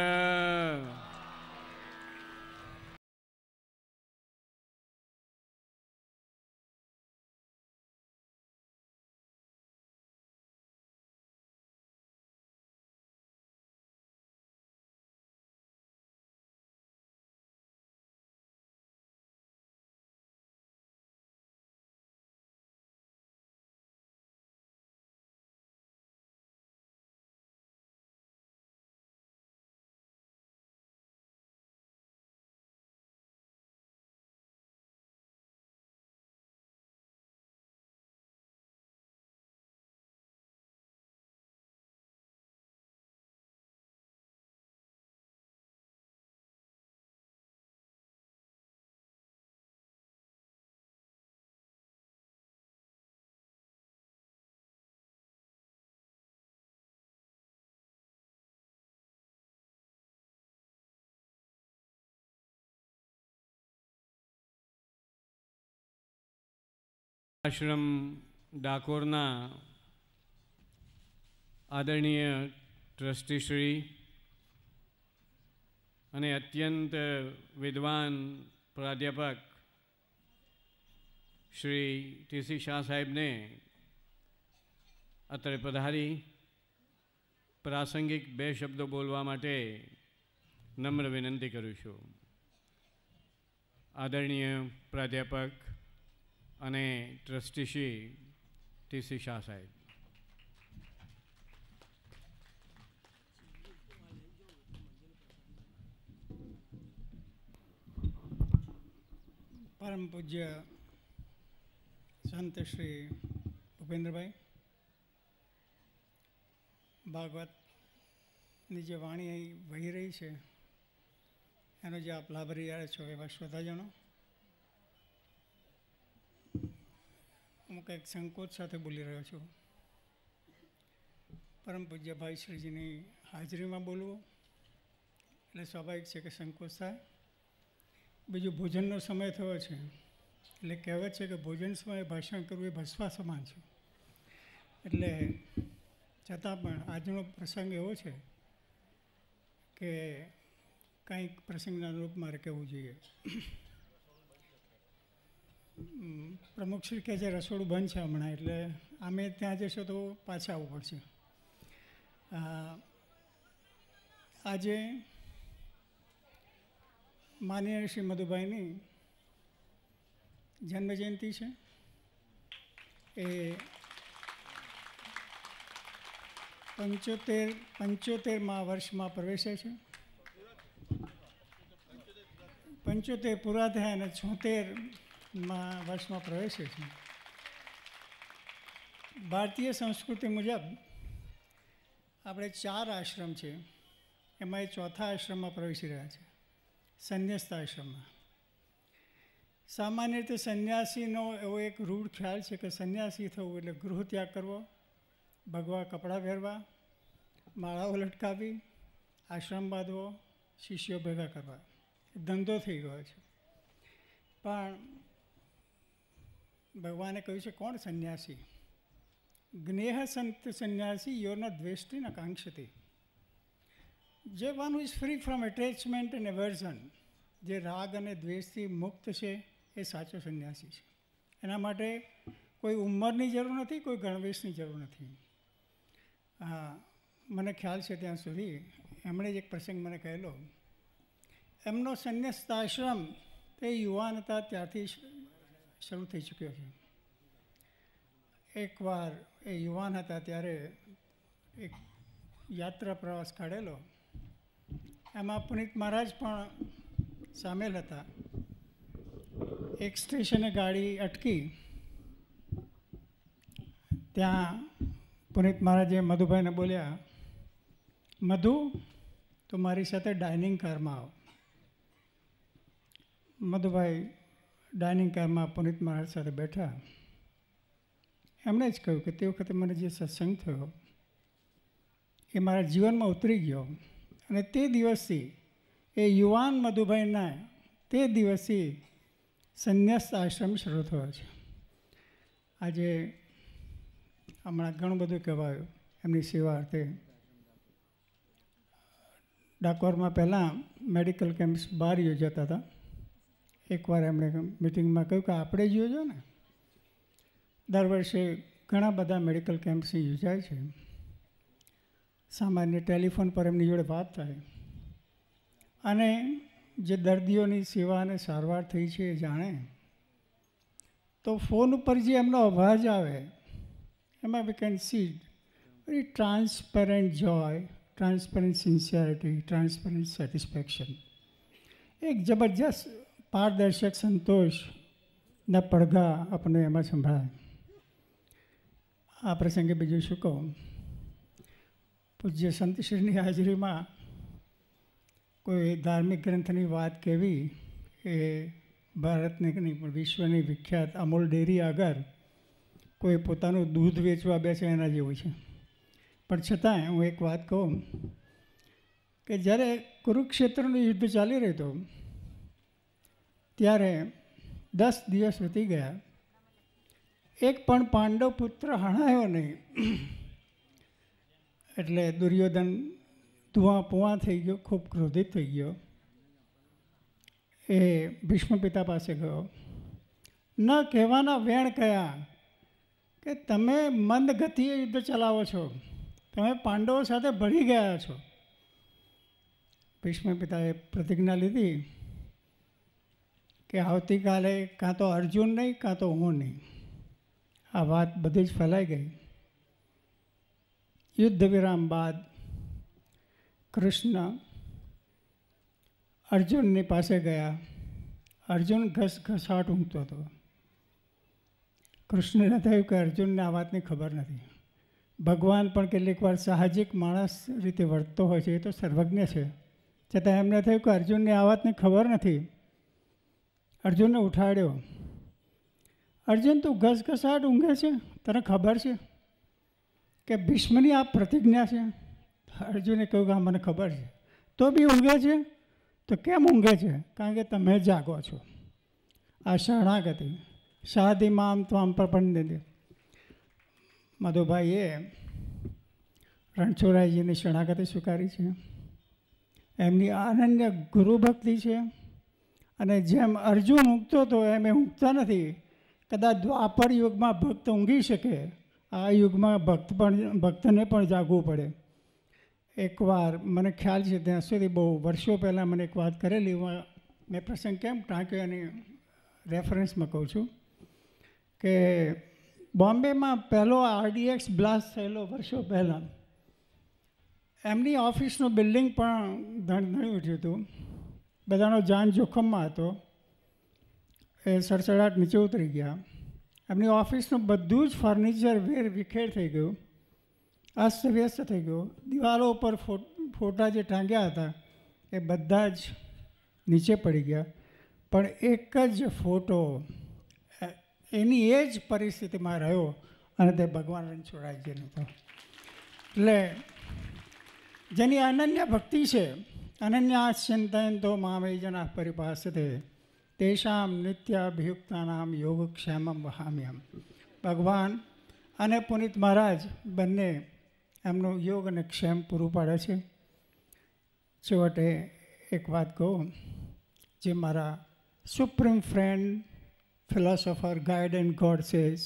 [SPEAKER 1] આશ્રમ ડાકોરના આદરણીય ટ્રસ્ટીશ્રી અને અત્યંત વિદ્વાન પ્રાધ્યાપક શ્રી ટીસી શાહ સાહેબને અત્રે પધારી પ્રાસંગિક બે શબ્દો બોલવા માટે નમ્ર વિનંતી કરું છું આદરણીય પ્રાધ્યાપક અને ટ્રસ્ટીશ્રી ટીસી શાહ સાહેબ
[SPEAKER 4] પરમ પૂજ્ય સંત શ્રી ભૂપેન્દ્રભાઈ ભાગવતની જે વાણી અહીં વહી રહી છે એનો જે આપ લાભ રહ્યા છો એવા શ્રોતાજનો હું કંઈક સંકોચ સાથે બોલી રહ્યો છું પરમ પૂજ્ય ભાઈ શ્રીજીની હાજરીમાં બોલવું એટલે સ્વાભાવિક છે કે સંકોચ થાય બીજું ભોજનનો સમય થયો છે એટલે કહેવત છે કે ભોજન સમયે ભાષણ કરવું એ ભસવા સમાન છે એટલે છતાં પણ આજનો પ્રસંગ એવો છે કે કંઈક પ્રસંગના રૂપ મારે કહેવું જોઈએ પ્રમુખ શ્રી કે જે રસોડું બંધ છે હમણાં એટલે અમે ત્યાં જશો તો પાછા આવવું પડશે આજે માનનીય શ્રી મધુભાઈની જન્મજયંતિ છે એ પંચોતેર પંચોતેરમાં વર્ષમાં પ્રવેશે છે પંચોતેર પૂરા થયા અને છોતેર માં વર્ષમાં પ્રવેશે છે ભારતીય સંસ્કૃતિ મુજબ આપણે ચાર આશ્રમ છે એમાં એ ચોથા આશ્રમમાં પ્રવેશી રહ્યા છે સંન્યાસ્તા આશ્રમમાં સામાન્ય રીતે સંન્યાસીનો એવો એક રૂઢ ખ્યાલ છે કે સંન્યાસી થવું એટલે ગૃહ ત્યાગ કરવો ભગવા કપડાં પહેરવા માળાઓ લટકાવી આશ્રમ બાંધવો શિષ્યો ભેગા કરવા ધંધો થઈ ગયો છે પણ ભગવાને કહ્યું છે કોણ સંન્યાસી જ્ઞેહ સંત સંન્યાસી યોર નોટ દ્વેષ્ટિન આકાંક્ષતી જે one is free from attachment and aversion જે રાગ અને દ્વેષથી મુક્ત છે એ સાચો સંન્યાસી છે એના માટે કોઈ ઉંમરની જરૂર નથી કોઈ ગણવેશની જરૂર નથી હા મને ખ્યાલ છે ત્યાં સુધી એમણે જ એક પ્રસંગ મને કહેલો એમનો સંન્યાસ આશ્રમ તે યુવાન હતા ત્યારથી શરૂ થઈ ચૂક્યો છે એકવાર એ યુવાન હતા ત્યારે એક યાત્રા પ્રવાસ કાઢેલો એમાં પુનિત મહારાજ પણ સામેલ હતા એક સ્ટેશને ગાડી અટકી ત્યાં પુનિત મહારાજે મધુભાઈને બોલ્યા મધુ તું મારી સાથે ડાઇનિંગ કારમાં આવ મધુભાઈ ડાઇનિંગ કારમાં પુનિત મહારાજ સાથે બેઠા એમણે જ કહ્યું કે તે વખતે મને જે સત્સંગ થયો એ મારા જીવનમાં ઉતરી ગયો અને તે દિવસથી એ યુવાન મધુભાઈના તે દિવસથી સંન્યાસ આશ્રમ શરૂ થયો છે આજે હમણાં ઘણું બધું કહેવાયું એમની સેવા અર્થે ડાકોરમાં પહેલાં મેડિકલ કેમ્પ્સ બહાર યોજાતા હતા એકવાર એમણે મિટિંગમાં કહ્યું કે આપણે જોજો ને દર વર્ષે ઘણા બધા મેડિકલ કેમ્પ્સ યોજાય છે સામાન્ય ટેલિફોન પર એમની જોડે વાત થાય અને જે દર્દીઓની સેવા અને સારવાર થઈ છે એ જાણે તો ફોન ઉપર જે એમનો અવાજ આવે એમાં we can see very transparent joy transparent sincerity transparent satisfaction એક જબરજસ્ત પારદર્શક સંતોષના પડઘા આપણને એમાં સંભળાય આ પ્રસંગે બીજું શું કહું પૂજ્ય સંતશ્રીની હાજરીમાં કોઈ ધાર્મિક ગ્રંથની વાત કેવી એ ભારતની પણ વિશ્વની વિખ્યાત અમૂલ ડેરી આગળ કોઈ પોતાનું દૂધ વેચવા બેસે એના જેવું છે પણ છતાંય હું એક વાત કહું કે જ્યારે કુરુક્ષેત્રનું યુદ્ધ ચાલી રહ્યું હતું ત્યારે દસ દિવસ વીતી ગયા એક પણ પાંડવ પુત્ર હણાયો નહીં એટલે દુર્યોધન ધુઆ પુઆ થઈ ગયો ખૂબ ક્રોધિત થઈ ગયો એ ભીષ્મ પિતા પાસે ગયો ન કહેવાના વેણ કયા કે તમે મંદ ગતિએ યુદ્ધ ચલાવો છો તમે પાંડવો સાથે ભળી ગયા છો ભીષ્મ પિતાએ પ્રતિજ્ઞા લીધી કે આવતીકાલે કાં તો અર્જુન નહીં કાં તો હું નહીં આ વાત બધી જ ફેલાઈ ગઈ યુદ્ધ વિરામ બાદ કૃષ્ણ અર્જુનની પાસે ગયા અર્જુન ઘસઘસાટ ઊંઘતો હતો કૃષ્ણને થયું કે અર્જુનને આ વાતની ખબર નથી ભગવાન પણ કેટલીક વાર સાહજિક માણસ રીતે વર્તતો હોય છે એ તો સર્વજ્ઞ છે છતાં એમને થયું કે અર્જુનને આ વાતની ખબર નથી અર્જુનને ઉઠાડ્યો અર્જુન તું ઘસઘસાટ ઊંઘે છે તને ખબર છે કે ભીષ્મની આ પ્રતિજ્ઞા છે અર્જુને કહ્યું કે આ મને ખબર છે તો બી ઊંઘે છે તો કેમ ઊંઘે છે કારણ કે તમે જાગો છો આ શરણાગતિ શાદી આમ તો આમ પર પણ દીધી મધુભાઈએ રણછોડરાયજીની શરણાગતિ સ્વીકારી છે એમની અનન્ય ગુરુભક્તિ છે અને જેમ અર્જુન ઊંઘતો હતો એમ એ ઊંઘતા નથી કદાચ દ્વાપર યુગમાં ભક્ત ઊંઘી શકે આ યુગમાં ભક્ત પણ ભક્તને પણ જાગવું પડે એકવાર મને ખ્યાલ છે ત્યાં સુધી બહુ વર્ષો પહેલાં મને એક વાત કરેલી હું મેં પ્રસંગ કેમ ટાંક્યો એની રેફરન્સમાં કહું છું કે બોમ્બેમાં પહેલો આરડીએક્સ બ્લાસ્ટ થયેલો વર્ષો પહેલાં એમની ઓફિસનું બિલ્ડિંગ પણ ધણધણી ઉઠ્યું હતું બધાનો જાન જોખમમાં હતો એ સડસડાટ નીચે ઉતરી ગયા એમની ઓફિસનું બધું જ ફર્નિચર વેર વિખેર થઈ ગયું અસ્તવ્યસ્ત થઈ ગયું દિવાલો ઉપર ફોટા જે ટાંગ્યા હતા એ બધા જ નીચે પડી ગયા પણ એક જ ફોટો એની એ જ પરિસ્થિતિમાં રહ્યો અને તે ભગવાન રણછોડાજીનો હતો એટલે જેની અનન્ય ભક્તિ છે અનન્યાશ્ચિંતયંતો મામે જના પરિભાષતે તેષામ નિત્યાભિયુક્તાનામ યોગક્ષેમમ વહામ્યમ ભગવાન અને પુનિત મહારાજ બંને એમનો યોગ અને ક્ષેમ પૂરું પાડે છે છેવટે એક વાત કહું જે મારા supreme friend philosopher guide and God says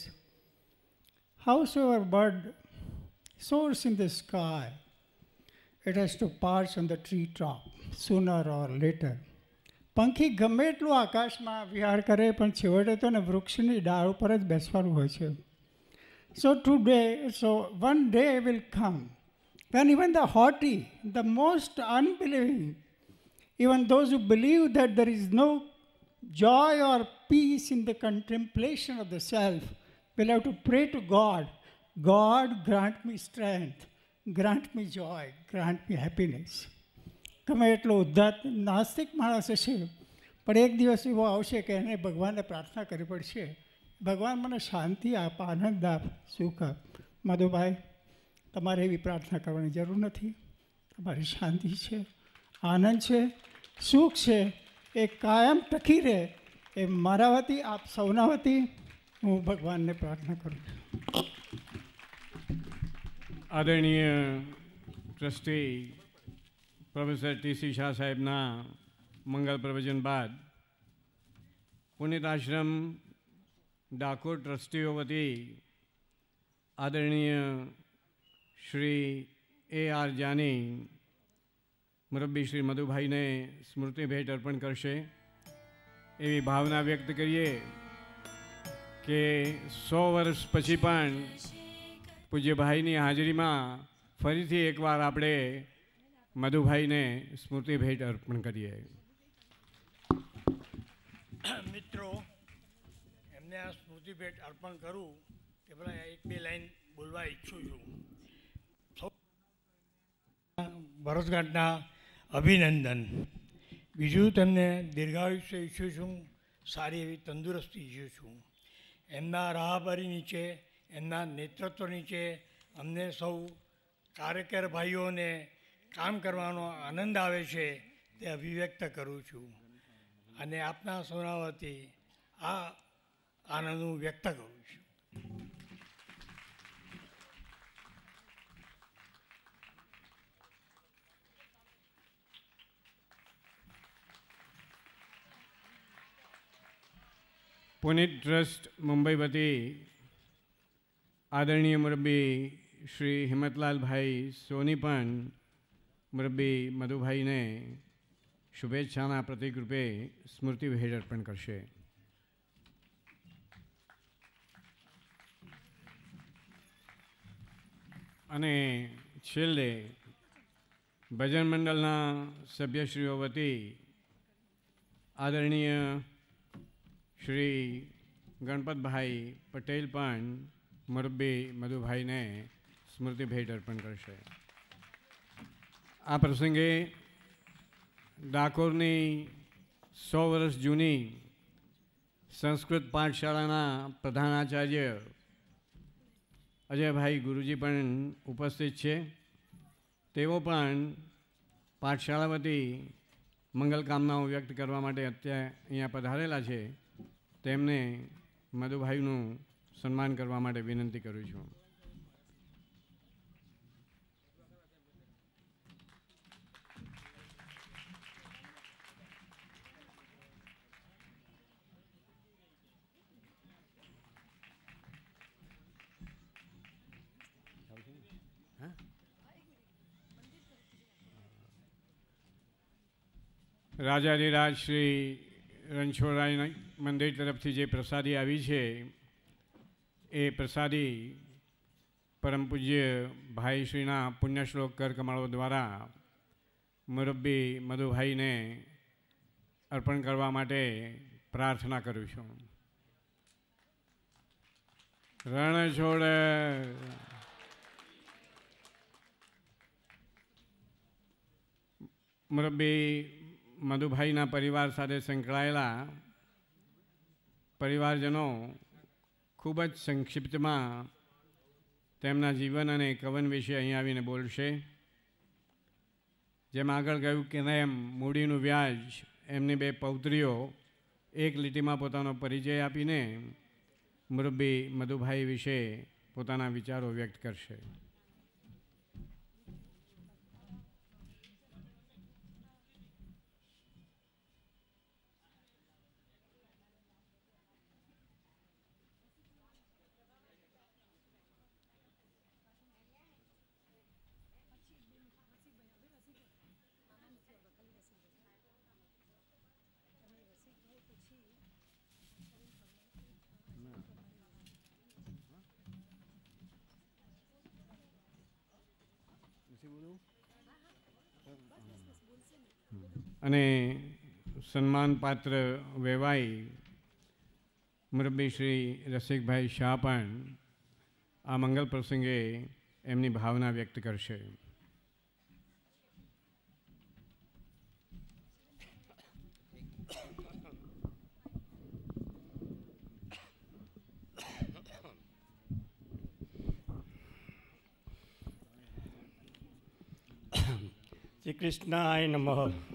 [SPEAKER 4] as ever bird soars in the sky it has to perch on the tree top sooner or later પંખી ગમે એટલું આકાશમાં વિહાર કરે પણ છેવટે તો ને વૃક્ષની ડાળ ઉપર જ બેસવાનું હોય છે so today so one day will come when even the haughty the most unbelieving even those who believe that there is no joy or peace in the contemplation of the self, will have to pray to God, God grant me strength. Grant me joy grant me happiness તમે એટલો ઉદ્ધાત નાસ્તિક માણસ હશે પણ એક દિવસ એવો આવશે કે એને ભગવાનને પ્રાર્થના કરવી પડશે ભગવાન મને શાંતિ આપ આનંદ આપ સુખ આપ માધુભાઈ તમારે એવી પ્રાર્થના કરવાની જરૂર નથી તમારી શાંતિ છે આનંદ છે સુખ છે એ કાયમ ટકી રહે એ મારા વતી આપ સૌના વતી હું ભગવાનને પ્રાર્થના કરું છું
[SPEAKER 1] આદરણીય ટ્રસ્ટી પ્રોફેસર ટીસી શાહ સાહેબના મંગલ પ્રવચન બાદ પુનિત આશ્રમ ડાકોર ટ્રસ્ટીઓ વતી આદરણીય શ્રી એ આર જાની મુરબ્બી શ્રી મધુભાઈને સ્મૃતિ ભેટ અર્પણ કરશે એવી ભાવના વ્યક્ત કરીએ કે સો વર્ષ પછી પણ પૂજ્ય ભાઈની હાજરીમાં ફરીથી એકવાર આપણે મધુભાઈને સ્મૃતિ ભેટ અર્પણ કરીએ મિત્રો
[SPEAKER 4] એમને આ સ્મૃતિ ભેટ અર્પણ કરું કે ભલા એક બે લાઈન બોલવા ઈચ્છું છું ભરતઘાટના અભિનંદન બીજું તેમને દીર્ઘાયુષ્ય ઈચ્છું છું સારી એવી તંદુરસ્તી ઈચ્છું છું એમના રાહબરી નીચે એમના નેતૃત્વ નીચે અમને સૌ કાર્યકર ભાઈઓને કામ કરવાનો આનંદ આવે છે તે અભિવ્યક્ત કરું છું અને આપના સોનાવતી આ આનંદ હું વ્યક્ત કરું છું
[SPEAKER 1] પુનિત ટ્રસ્ટ મુંબઈ વતી આદરણીય મુરબ્બી શ્રી હિંમતલાલભાઈ સોની પણ મુરબ્બી મધુભાઈને શુભેચ્છાના પ્રતિકરૂપે સ્મૃતિભેટ અર્પણ કરશે અને છેલ્લે ભજન મંડળના સભ્યશ્રીઓ વતી આદરણીય શ્રી ગણપતભાઈ પટેલ પણ મરબી મધુભાઈને સ્મૃતિ ભેટ અર્પણ કરશે આ પ્રસંગે ડાકોરની સો વર્ષ જૂની સંસ્કૃત પાઠશાળાના પ્રધાનાચાર્ય અજયભાઈ ગુરુજી પણ ઉપસ્થિત છે તેઓ પણ પાઠશાળા વતી મંગલકામનાઓ વ્યક્ત કરવા માટે અત્યારે અહીંયા પધારેલા છે તેમને મધુભાઈનું સન્માન કરવા માટે વિનંતી કરું છું રાજાધિરાજ રાજશ્રી રણછોડરાય મંદિર તરફથી જે પ્રસાદી આવી છે એ પ્રસાદી પરમ પૂજ્ય ભાઈ શ્રીના પુણ્યશ્લોક કર કમાળો દ્વારા મુરબ્બી મધુભાઈને અર્પણ કરવા માટે પ્રાર્થના કરું છું રણ છોડ મુરબ્બી મધુભાઈના પરિવાર સાથે સંકળાયેલા પરિવારજનો ખૂબ જ સંક્ષિપ્તમાં તેમના જીવન અને કવન વિશે અહીં આવીને બોલશે જેમ આગળ કહ્યું કે એમ મૂડીનું વ્યાજ એમની બે પૌત્રીઓ એક લીટીમાં પોતાનો પરિચય આપીને મુરબ્બી મધુભાઈ વિશે પોતાના વિચારો વ્યક્ત કરશે અને સન્માનપાત્ર વેવાઈ મુરબ્બી શ્રી રસિકભાઈ શાહ પણ આ મંગલ પ્રસંગે એમની ભાવના વ્યક્ત કરશે
[SPEAKER 5] શ્રી આય નમઃ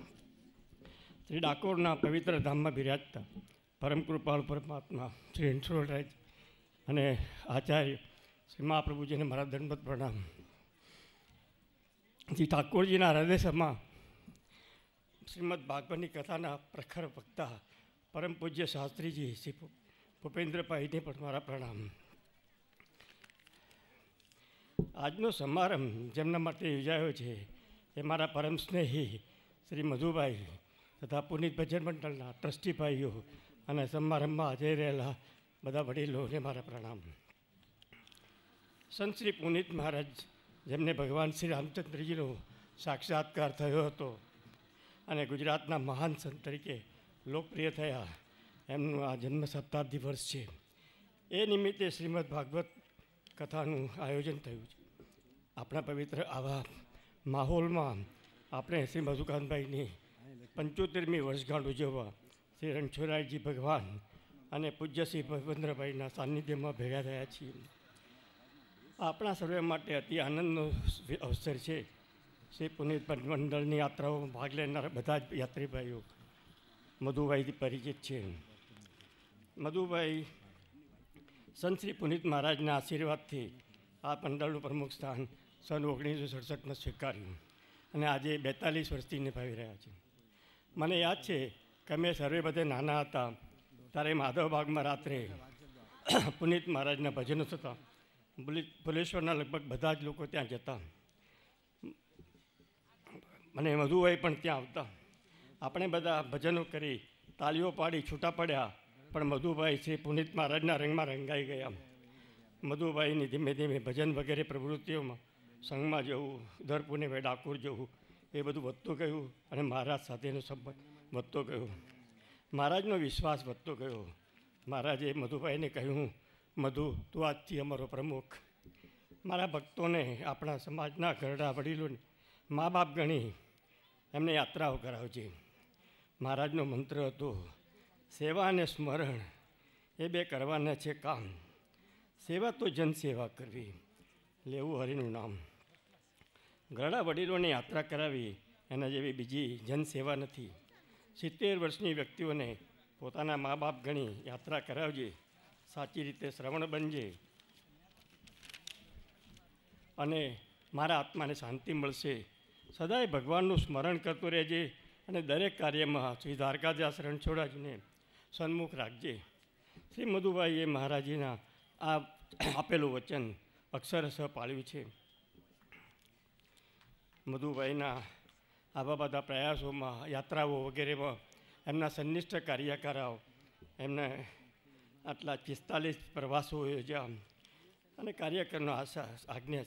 [SPEAKER 5] શ્રી ડાકોરના પવિત્ર ધામમાં બિરાજતા પરમકૃપાલ પરમાત્મા શ્રી હંસોલરાજ અને આચાર્ય શ્રી મહાપ્રભુજીને મારા ધનપત પ્રણામ શ્રી ઠાકોરજીના હૃદયસમાં શ્રીમદ ભાગવતની કથાના પ્રખર વક્તા પરમ પૂજ્ય શાસ્ત્રીજી શ્રી ભૂપેન્દ્રભાઈને પણ મારા પ્રણામ આજનો સમારંભ જેમના માટે યોજાયો છે એ મારા પરમ સ્નેહી શ્રી મધુભાઈ તથા પુનિત ભજન મંડળના ટ્રસ્ટીભાઈઓ અને સમારંભમાં હાજર રહેલા બધા વડીલોને મારા પ્રણામ સંત શ્રી પુનિત મહારાજ જેમને ભગવાન શ્રી રામચંદ્રજીનો સાક્ષાત્કાર થયો હતો અને ગુજરાતના મહાન સંત તરીકે લોકપ્રિય થયા એમનું આ જન્મ શતાબ્દી વર્ષ છે એ નિમિત્તે શ્રીમદ ભાગવત કથાનું આયોજન થયું છે આપણા પવિત્ર આવા માહોલમાં આપણે શ્રી મધુકાંતભાઈની પંચોતેરમી વર્ષગાંઠ ઉજવવા શ્રી રણછોરાયજી ભગવાન અને પૂજ્ય શ્રી ભગવેન્દ્રભાઈના સાનિધ્યમાં ભેગા થયા છીએ આપણા સર્વે માટે અતિ આનંદનો અવસર છે શ્રી પુનિત મંડળની યાત્રાઓમાં ભાગ લેનારા બધા જ યાત્રીભાઈઓ મધુભાઈથી પરિચિત છે મધુભાઈ સંત શ્રી પુનિત મહારાજના આશીર્વાદથી આ મંડળનું પ્રમુખ સ્થાન સન ઓગણીસો સડસઠમાં સ્વીકાર્યું અને આજે બેતાલીસ વર્ષથી નિભાવી રહ્યા છે મને યાદ છે કે અમે સર્વે બધે નાના હતા ત્યારે માધવબાગમાં રાત્રે પુનિત મહારાજના ભજનો થતા ભુલેશ્વરના લગભગ બધા જ લોકો ત્યાં જતા મને મધુભાઈ પણ ત્યાં આવતા આપણે બધા ભજનો કરી તાલીઓ પાડી છૂટા પડ્યા પણ મધુભાઈ શ્રી પુનિત મહારાજના રંગમાં રંગાઈ ગયા મધુભાઈની ધીમે ધીમે ભજન વગેરે પ્રવૃત્તિઓમાં સંઘમાં જવું દર પુને ડાકોર જવું એ બધું વધતો ગયું અને મહારાજ સાથેનો સંબંધ વધતો ગયો મહારાજનો વિશ્વાસ વધતો ગયો મહારાજે મધુભાઈને કહ્યું મધુ તું આજથી અમારો પ્રમુખ મારા ભક્તોને આપણા સમાજના ઘરડા વડીલોને મા બાપ ગણી એમને યાત્રાઓ કરાવજે મહારાજનો મંત્ર હતો સેવા અને સ્મરણ એ બે કરવાના છે કામ સેવા તો જનસેવા કરવી લેવું હરિનું નામ ઘણા વડીલોની યાત્રા કરાવી એના જેવી બીજી જનસેવા નથી સિત્તેર વર્ષની વ્યક્તિઓને પોતાના મા બાપ ગણી યાત્રા કરાવજે સાચી રીતે શ્રવણ બનજે અને મારા આત્માને શાંતિ મળશે સદાય ભગવાનનું સ્મરણ કરતું રહેજે અને દરેક કાર્યમાં શ્રી દ્વારકાદાસ રણછોડાજીને સન્મુખ રાખજે શ્રી મધુભાઈએ મહારાજીના આ આપેલું વચન અક્ષરશ પાળ્યું છે મધુભાઈના આવા બધા પ્રયાસોમાં યાત્રાઓ વગેરેમાં એમના સંનિષ્ઠ કાર્યકરાઓ એમને આટલા પિસ્તાલીસ પ્રવાસો યોજ્યા અને કાર્યકરનો આશા આજ્ઞા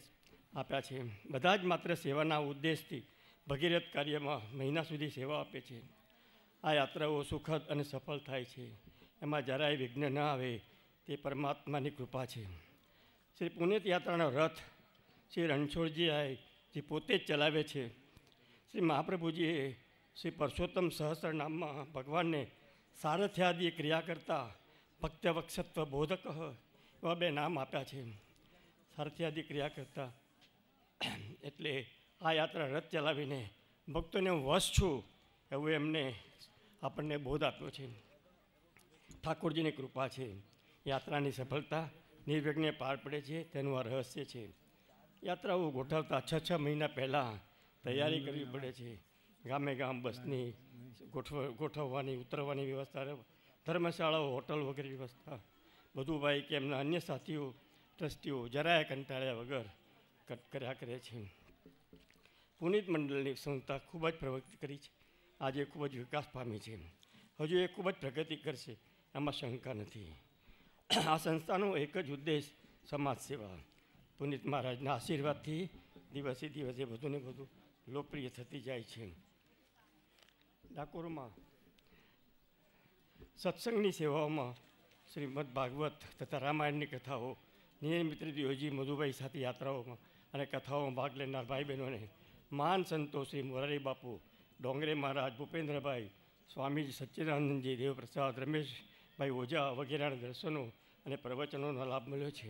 [SPEAKER 5] આપ્યા છે બધા જ માત્ર સેવાના ઉદ્દેશથી ભગીરથ કાર્યમાં મહિના સુધી સેવા આપે છે આ યાત્રાઓ સુખદ અને સફળ થાય છે એમાં જરાય વિઘ્ન ન આવે તે પરમાત્માની કૃપા છે શ્રી પુણ્યત યાત્રાનો રથ શ્રી રણછોડજી આય જે પોતે જ ચલાવે છે શ્રી મહાપ્રભુજીએ શ્રી પરસોત્તમ સહસ્ર નામમાં ભગવાનને સારથ્યાદિ ક્રિયા કરતા ભક્તવક્ષત્વ બોધક એવા બે નામ આપ્યા છે સારથ્યાદિ ક્રિયા કરતા એટલે આ યાત્રા રથ ચલાવીને ભક્તોને હું વશ છું એવું એમને આપણને બોધ આપ્યો છે ઠાકોરજીની કૃપા છે યાત્રાની સફળતા નિર્વિઘ્ને પાર પડે છે તેનું આ રહસ્ય છે યાત્રાઓ ગોઠવતા છ છ મહિના પહેલાં તૈયારી કરવી પડે છે ગામે ગામ બસની ગોઠવ ગોઠવવાની ઉતરવાની વ્યવસ્થા ધર્મશાળાઓ હોટલ વગેરે વ્યવસ્થા બધું ભાઈ કે એમના અન્ય સાથીઓ ટ્રસ્ટીઓ જરાય કંટાળ્યા વગર કટ કર્યા કરે છે પુનિત મંડળની સંસ્થા ખૂબ જ પ્રવૃત્તિ કરી છે આજે ખૂબ જ વિકાસ પામી છે હજુ એ ખૂબ જ પ્રગતિ કરશે એમાં શંકા નથી આ સંસ્થાનો એક જ ઉદ્દેશ સમાજ સેવા પુનિત મહારાજના આશીર્વાદથી દિવસે દિવસે વધુને વધુ લોકપ્રિય થતી જાય છે ડાકોરમાં સત્સંગની સેવાઓમાં શ્રીમદ ભાગવત તથા રામાયણની કથાઓ નિયમિત રીતે યોજી મધુભાઈ સાથે યાત્રાઓમાં અને કથાઓમાં ભાગ લેનાર ભાઈ બહેનોને મહાન સંતો શ્રી મોરારી બાપુ ડોંગરે મહારાજ ભૂપેન્દ્રભાઈ સ્વામીજી સચ્ચિદાનંદજી દેવપ્રસાદ રમેશભાઈ ઓઝા વગેરેના દર્શનો અને પ્રવચનોનો લાભ મળ્યો છે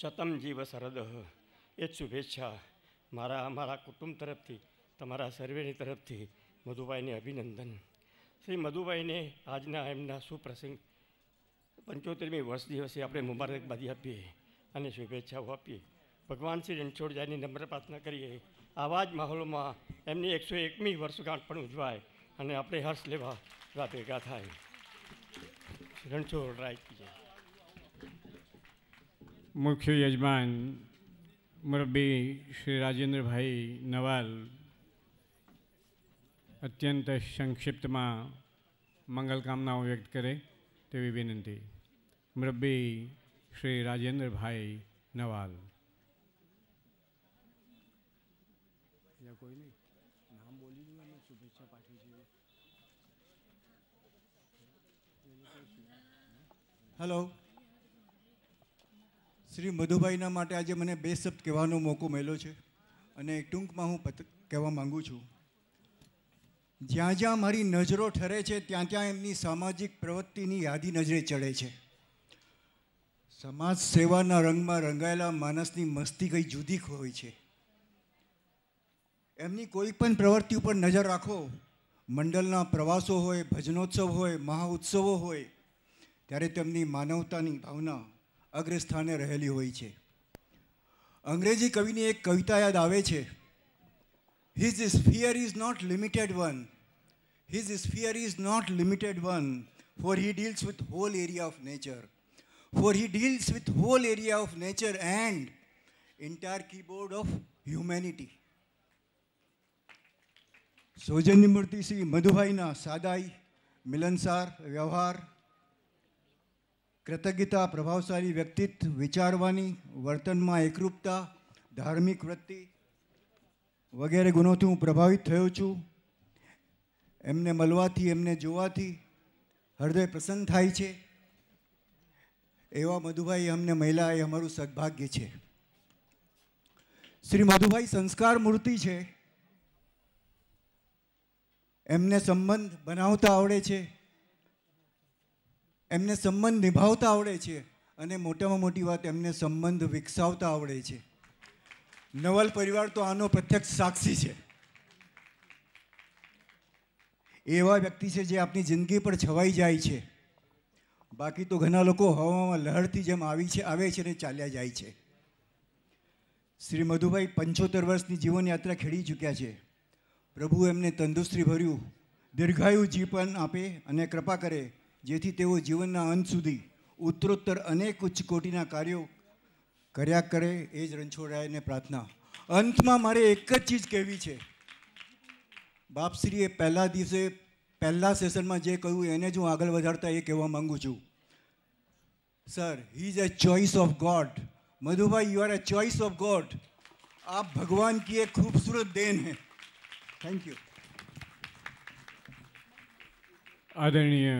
[SPEAKER 5] શતમ જીવ સરદ એ જ શુભેચ્છા મારા મારા કુટુંબ તરફથી તમારા સર્વેની તરફથી મધુભાઈને અભિનંદન શ્રી મધુભાઈને આજના એમના સુપ્રસંગ પંચોતેરમી વર્ષ દિવસે આપણે મુબારકબાદી આપીએ અને શુભેચ્છાઓ આપીએ ભગવાન શ્રી રણછોડજાની નમ્ર પ્રાર્થના કરીએ આવા જ માહોલમાં એમની એકસો એકમી વર્ષગાંઠ પણ ઉજવાય અને આપણે હર્ષ લેવા ભેગા થાય રણછોડ રાય જય
[SPEAKER 1] मुख्य यजमान मुरब्बी श्री राजेंद्र भाई नवाल अत्यंत संक्षिप्त में मंगल कामनाओं व्यक्त करे तभी विनती मुरब्बी श्री राजेंद्र भाई नवाल या
[SPEAKER 6] हेलो શ્રી મધુભાઈના માટે આજે મને બે શબ્દ કહેવાનો મોકો મળ્યો છે અને ટૂંકમાં હું કહેવા માગું છું જ્યાં જ્યાં મારી નજરો ઠરે છે ત્યાં ત્યાં એમની સામાજિક પ્રવૃત્તિની યાદી નજરે ચડે છે સમાજ સેવાના રંગમાં રંગાયેલા માણસની મસ્તી કંઈ જુદી હોય છે એમની કોઈ પણ પ્રવૃત્તિ ઉપર નજર રાખો મંડળના પ્રવાસો હોય ભજનોત્સવ હોય મહાઉત્સવો હોય ત્યારે તેમની માનવતાની ભાવના અગ્રસ્થાને રહેલી હોય છે અંગ્રેજી કવિની એક કવિતા યાદ આવે છે his sphere is not limited one his sphere is not limited one for he deals with whole area of nature for he deals with whole area of nature and entire keyboard of humanity સૌજન્ય મૂર્તિ શ્રી મધુભાઈના સાદાઈ મિલનસાર વ્યવહાર કૃતજ્ઞતા પ્રભાવશાળી વ્યક્તિત્વ વિચારવાની વર્તનમાં એકરૂપતા ધાર્મિક વૃત્તિ વગેરે ગુણોથી હું પ્રભાવિત થયો છું એમને મળવાથી એમને જોવાથી હૃદય પ્રસન્ન થાય છે એવા મધુભાઈ અમને મહિલા એ અમારું સદભાગ્ય છે શ્રી મધુભાઈ સંસ્કાર મૂર્તિ છે એમને સંબંધ બનાવતા આવડે છે એમને સંબંધ નિભાવતા આવડે છે અને મોટામાં મોટી વાત એમને સંબંધ વિકસાવતા આવડે છે નવલ પરિવાર તો આનો પ્રત્યક્ષ સાક્ષી છે એવા વ્યક્તિ છે જે આપની જિંદગી પર છવાઈ જાય છે બાકી તો ઘણા લોકો હવામાં લહેરથી જેમ આવી છે આવે છે અને ચાલ્યા જાય છે શ્રી મધુભાઈ પંચોતેર વર્ષની જીવનયાત્રા ખેડી ચૂક્યા છે પ્રભુ એમને તંદુસ્તી ભર્યું દીર્ઘાયુ જીવન આપે અને કૃપા કરે જેથી તેઓ જીવનના અંત સુધી ઉત્તરોત્તર અનેક ઉચ્ચ કોટીના કાર્યો કર્યા કરે એ જ રણછોડરાયને પ્રાર્થના અંતમાં મારે એક જ ચીજ કહેવી છે બાપશ્રીએ પહેલા દિવસે પહેલા સેશનમાં જે કહ્યું એને જ હું આગળ વધારતા એ કહેવા માગું છું sir he is a choice of God Madhubhai you are a choice of God આપ ભગવાન કી एक ખૂબસૂરત દેન હે થેન્ક યુ
[SPEAKER 1] આદરણીય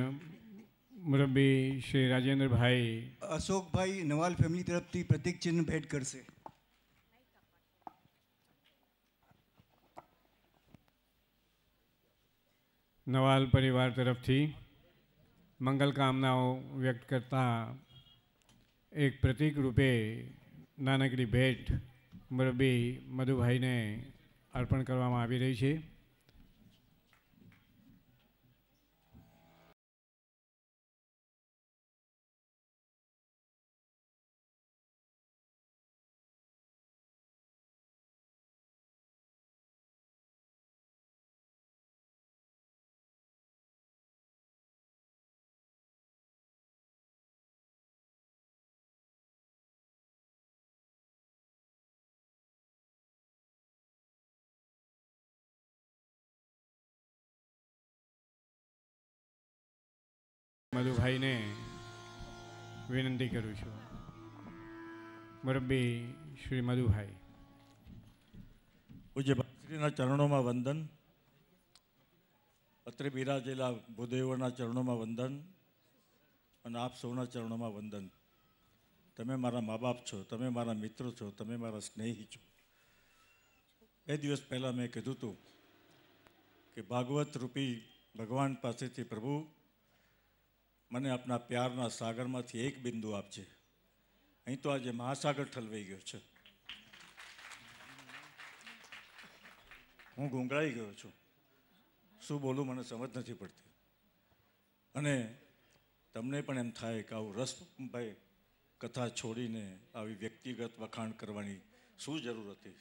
[SPEAKER 1] મુરબ્બી શ્રી રાજેન્દ્રભાઈ
[SPEAKER 6] અશોકભાઈ નવાલ ફેમિલી તરફથી પ્રતિક ચિહ્ન ભેટ કરશે
[SPEAKER 1] નવાલ પરિવાર તરફથી મંગલ કામનાઓ વ્યક્ત કરતા એક પ્રતિક રૂપે નાનકડી ભેટ મુરબ્બી મધુભાઈને અર્પણ કરવામાં આવી રહી છે મધુભાઈને વિનંતી કરું છું મુરબ્બી શ્રી મધુભાઈ પૂજ્ય શ્રીના ચરણોમાં વંદન
[SPEAKER 7] અત્રે બિરાજેલા ભૂદેવોના ચરણોમાં વંદન અને આપ સૌના ચરણોમાં વંદન તમે મારા મા બાપ છો તમે મારા મિત્રો છો તમે મારા સ્નેહી છો બે દિવસ પહેલાં મેં કીધું હતું કે ભાગવત રૂપી ભગવાન પાસેથી પ્રભુ મને આપના પ્યારના સાગરમાંથી એક બિંદુ આપજે અહીં તો આજે મહાસાગર ઠલવાઈ ગયો છે હું ગુંગળાઈ ગયો છું શું બોલું મને સમજ નથી પડતી અને તમને પણ એમ થાય કે આવું રસભાઈ કથા છોડીને આવી વ્યક્તિગત વખાણ કરવાની શું જરૂર હતી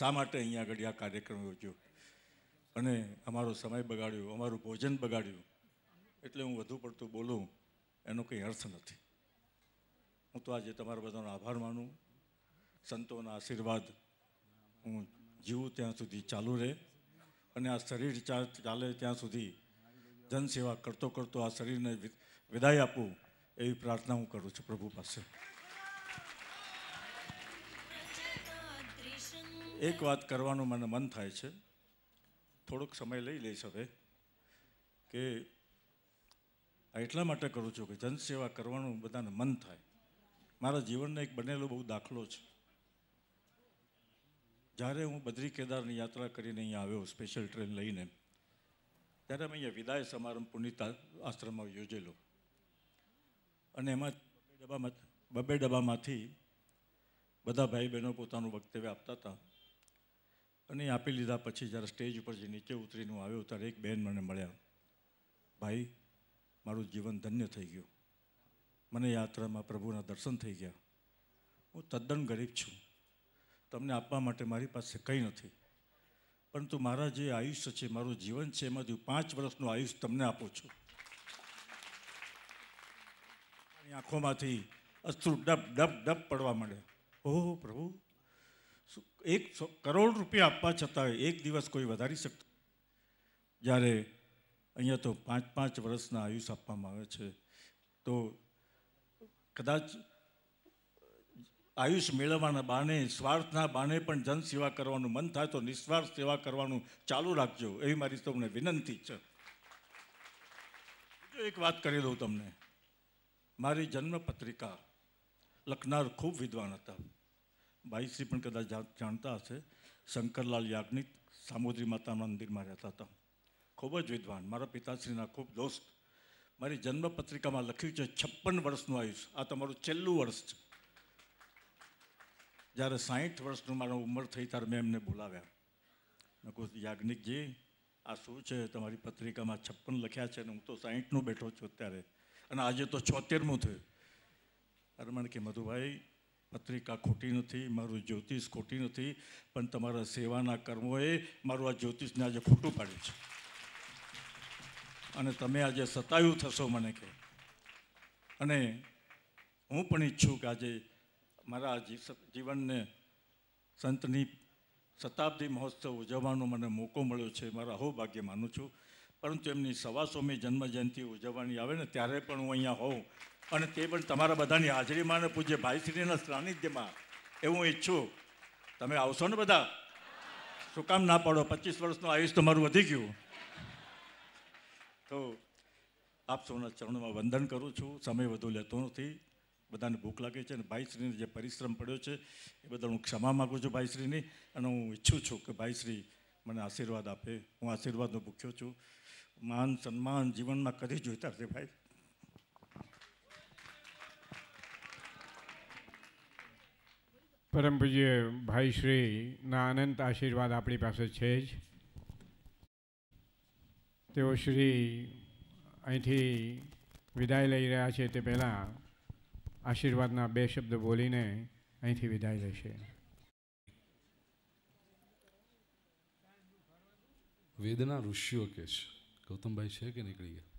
[SPEAKER 7] શા માટે અહીંયા આગળ આ કાર્યક્રમ યોજ્યો અને અમારો સમય બગાડ્યો અમારું ભોજન બગાડ્યું એટલે હું વધુ પડતું બોલું એનો કંઈ અર્થ નથી હું તો આજે તમારા બધાનો આભાર માનું સંતોના આશીર્વાદ હું જીવું ત્યાં સુધી ચાલુ રહે અને આ શરીર ચાલે ત્યાં સુધી જનસેવા કરતો કરતો આ શરીરને વિદાય આપું એવી પ્રાર્થના હું કરું છું પ્રભુ પાસે એક વાત કરવાનું મને મન થાય છે થોડોક સમય લઈ લઈશ હવે કે આ એટલા માટે કરું છું કે જનસેવા કરવાનું બધાને મન થાય મારા જીવનનો એક બનેલો બહુ દાખલો છે જ્યારે હું બદ્રી કેદારની યાત્રા કરીને અહીંયા આવ્યો સ્પેશિયલ ટ્રેન લઈને ત્યારે અમે અહીંયા વિદાય સમારંભ પુનિત આશ્રમમાં યોજેલો અને એમાં ડબ્બામાં બબે ડબ્બામાંથી બધા ભાઈ બહેનો પોતાનું વક્તવ્ય આપતા હતા અને આપી લીધા પછી જ્યારે સ્ટેજ ઉપર જે નીચે ઉતરીને આવ્યો ત્યારે એક બહેન મને મળ્યા ભાઈ મારું જીવન ધન્ય થઈ ગયું મને યાત્રામાં પ્રભુના દર્શન થઈ ગયા હું તદ્દન ગરીબ છું તમને આપવા માટે મારી પાસે કંઈ નથી પરંતુ મારા જે આયુષ્ય છે મારું જીવન છે એમાંથી હું પાંચ વર્ષનું આયુષ્ય તમને આપું છું આંખોમાંથી અશ્રુ ડબ ડબ ડબ પડવા માંડે ઓહો પ્રભુ એક કરોડ રૂપિયા આપવા છતાં એક દિવસ કોઈ વધારી શકતું જ્યારે અહીંયા તો પાંચ પાંચ વર્ષના આયુષ આપવામાં આવે છે તો કદાચ આયુષ મેળવવાના બાને સ્વાર્થના બાને પણ જનસેવા કરવાનું મન થાય તો નિસ્વાર્થ સેવા કરવાનું ચાલુ રાખજો એવી મારી તમને વિનંતી છે એક વાત કરી દઉં તમને મારી જન્મપત્રિકા લખનાર ખૂબ વિદ્વાન હતા ભાઈશ્રી પણ કદાચ જાણતા હશે શંકરલાલ યાજ્ઞિક સામુદ્રી માતાના મંદિરમાં રહેતા હતા ખૂબ જ વિદ્વાન મારા પિતાશ્રીના ખૂબ દોસ્ત મારી જન્મપત્રિકામાં લખ્યું છે છપ્પન વર્ષનું આયુષ આ તમારું છેલ્લું વર્ષ છે જ્યારે સાહીઠ વર્ષનું મારા ઉંમર થઈ ત્યારે મેં એમને બોલાવ્યા મેં કહું યાજ્ઞિકજી આ શું છે તમારી પત્રિકામાં છપ્પન લખ્યા છે અને હું તો સાહીઠનું બેઠો છું અત્યારે અને આજે તો છોતેરમું થયું અરે મને કે મધુભાઈ પત્રિકા ખોટી નથી મારું જ્યોતિષ ખોટી નથી પણ તમારા સેવાના કર્મોએ મારું આ જ્યોતિષને આજે ખોટું પાડ્યું છે અને તમે આજે સતાયું થશો મને કે અને હું પણ ઈચ્છું કે આજે મારા જીવનને સંતની શતાબ્દી મહોત્સવ ઉજવવાનો મને મોકો મળ્યો છે મારા હો ભાગ્ય માનું છું પરંતુ એમની સવાસોમી જન્મજયંતિ ઉજવવાની આવે ને ત્યારે પણ હું અહીંયા હોઉં અને તે પણ તમારા બધાની હાજરીમાં ને પૂજ્ય ભાઈશ્રીના સાનિધ્યમાં એવું હું ઈચ્છું તમે આવશો ને બધા શું કામ ના પાડો પચીસ વર્ષનું આયુષ તમારું વધી ગયું તો આપ સૌના ચરણમાં વંદન કરું છું સમય વધુ લેતો નથી બધાને ભૂખ લાગે છે અને ભાઈશ્રીને જે પરિશ્રમ પડ્યો છે એ બદલ હું ક્ષમા માગું છું ભાઈશ્રીની અને હું ઈચ્છું છું કે ભાઈશ્રી મને આશીર્વાદ આપે હું આશીર્વાદનો ભૂખ્યો છું માન સન્માન જીવનમાં કદી જોઈતા હશે ભાઈ
[SPEAKER 1] પરમ પૂજ્ય ભાઈશ્રીના અનંત આશીર્વાદ આપણી પાસે છે જ તેઓ શ્રી અહીંથી વિદાય લઈ રહ્યા છે તે પહેલાં આશીર્વાદના બે શબ્દ બોલીને અહીંથી વિદાય
[SPEAKER 8] લેશે વેદના ઋષિઓ કે છે ગૌતમભાઈ છે કે નીકળી ગયા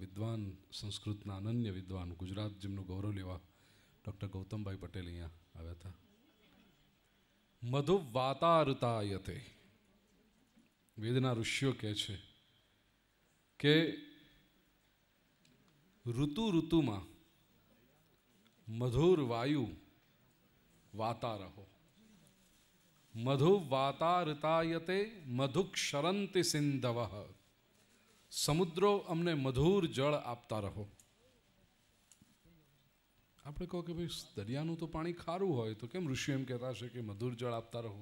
[SPEAKER 8] વિદ્વાન સંસ્કૃતના અનન્ય વિદ્વાન ગુજરાત જેમનું ગૌરવ લેવા ડૉક્ટર ગૌતમભાઈ પટેલ અહીંયા આવ્યા હતા મધુ વાતારતાયતે વેદના ઋષિઓ કહે છે કે ઋતુ ઋતુમાં મધુર વાયુ વાતા રહો મધુ વાતારતાયતે મધુ ક્ષરંતિ સિંધવ સમુદ્રો અમને મધુર જળ આપતા રહો આપણે કહો કે ભાઈ દરિયાનું તો પાણી ખારું હોય તો કેમ ઋષિ એમ કહેતા હશે કે મધુર જળ આપતા રહો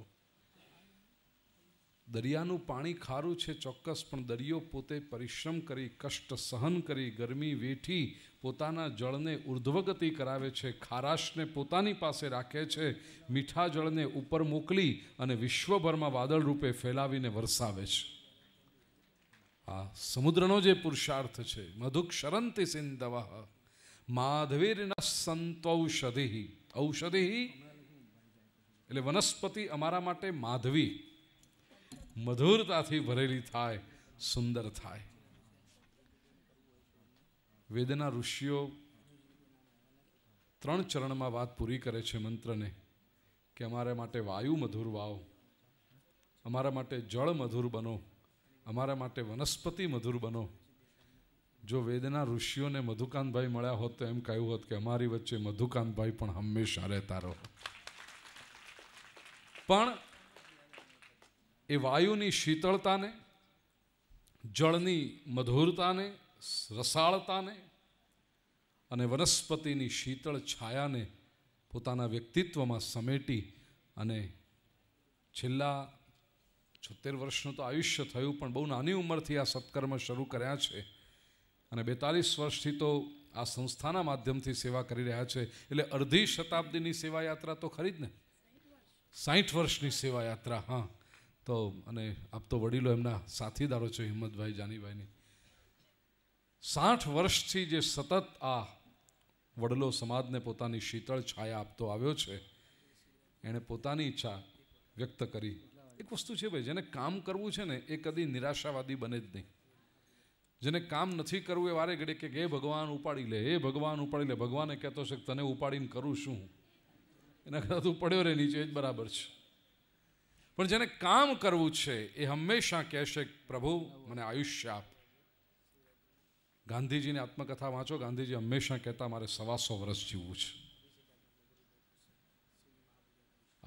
[SPEAKER 8] દરિયાનું પાણી ખારું છે ચોક્કસ પણ દરિયો પોતે પરિશ્રમ કરી કષ્ટ સહન કરી ગરમી વેઠી પોતાના જળને ઉર્ધ્વગતિ કરાવે છે ખારાશને પોતાની પાસે રાખે છે મીઠા જળને ઉપર મોકલી અને વિશ્વભરમાં વાદળ રૂપે ફેલાવીને વરસાવે છે આ સમુદ્રનો જે પુરુષાર્થ છે મધુક મધુક્ષરંતિ સિંધવઃ માધવીરના સંતૌષધિ ઔષધિ એટલે વનસ્પતિ અમારા માટે માધવી મધુરતાથી ભરેલી થાય સુંદર થાય વેદના ઋષિઓ ત્રણ ચરણમાં વાત પૂરી કરે છે મંત્રને કે અમારા માટે વાયુ મધુર વાવ અમારા માટે જળ મધુર બનો અમારા માટે વનસ્પતિ મધુર બનો જો વેદના ઋષિઓને મધુકાંતભાઈ મળ્યા હોત તો એમ કહ્યું હોત કે અમારી વચ્ચે મધુકાંતભાઈ પણ હંમેશા રહેતા રહો પણ એ વાયુની શીતળતાને જળની મધુરતાને રસાળતાને અને વનસ્પતિની શીતળ છાયાને પોતાના વ્યક્તિત્વમાં સમેટી અને છેલ્લા છોતેર વર્ષનું તો આયુષ્ય થયું પણ બહુ નાની ઉંમરથી આ સત્કર્મ શરૂ કર્યા છે અને બેતાલીસ વર્ષથી તો આ સંસ્થાના માધ્યમથી સેવા કરી રહ્યા છે એટલે અડધી શતાબ્દીની સેવાયાત્રા તો ખરી જ ને સાઠ વર્ષની સેવાયાત્રા હા તો અને આપ તો વડીલો એમના સાથીદારો છે હિંમતભાઈ જાનીભાઈની સાઠ વર્ષથી જે સતત આ વડલો સમાજને પોતાની શીતળ છાયા આપતો આવ્યો છે એણે પોતાની ઈચ્છા વ્યક્ત કરી એક વસ્તુ છે ભાઈ જેને કામ કરવું છે ને એ કદી નિરાશાવાદી બને જ નહીં જેને કામ નથી કરવું એ વારે ઘડે કે હે ભગવાન ઉપાડી લે હે ભગવાન ઉપાડી લે ભગવાને કહેતો છે તને ઉપાડીને કરું શું એના કરતા તું પડ્યો રે નીચે જ બરાબર છે પણ જેને કામ કરવું છે એ હંમેશા કહેશે પ્રભુ મને આયુષ્ય આપ ગાંધીજીની આત્મકથા વાંચો ગાંધીજી હંમેશા કહેતા મારે સવાસો વર્ષ જીવવું છે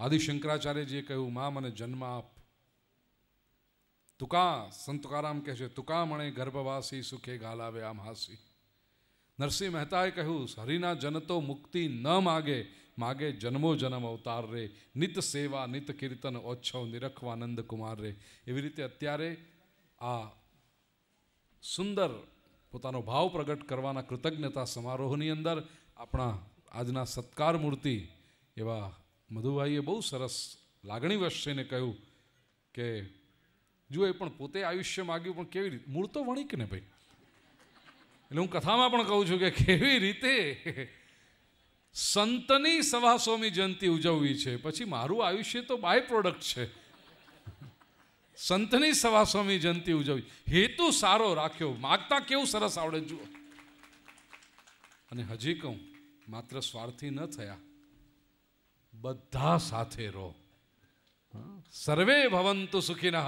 [SPEAKER 8] આદિ શંકરાચાર્યજીએ કહ્યું મા મને જન્મ આપ તુકા સંતુકારામ કહે છે તુકા મણે ગર્ભવાસી સુખે ગાલાવે આમ હાસી નરસિંહ મહેતાએ કહ્યું હરિના જન તો મુક્તિ ન માગે માગે જન્મો જન્મ અવતાર રે નિત સેવા નિત કીર્તન ઓચ્છવ નિરખવાનંદ કુમાર રે એવી રીતે અત્યારે આ સુંદર પોતાનો ભાવ પ્રગટ કરવાના કૃતજ્ઞતા સમારોહની અંદર આપણા આજના સત્કાર મૂર્તિ એવા મધુભાઈએ બહુ સરસ લાગણી થઈને કહ્યું કે જુઓ એ પણ પોતે આયુષ્ય માગ્યું પણ કેવી રીતે મૂળ તો વણિક ને ભાઈ એટલે હું કથામાં પણ કહું છું કે કેવી રીતે સંતની સવાસોમી જયંતિ ઉજવવી છે પછી મારું આયુષ્ય તો બાય પ્રોડક્ટ છે સંતની સવાસોમી જયંતિ ઉજવવી હેતુ સારો રાખ્યો માગતા કેવું સરસ આવડે જુઓ અને હજી કહું માત્ર સ્વાર્થી ન થયા બધા સાથે રહો સર્વે ભવંતુ સુખિનઃ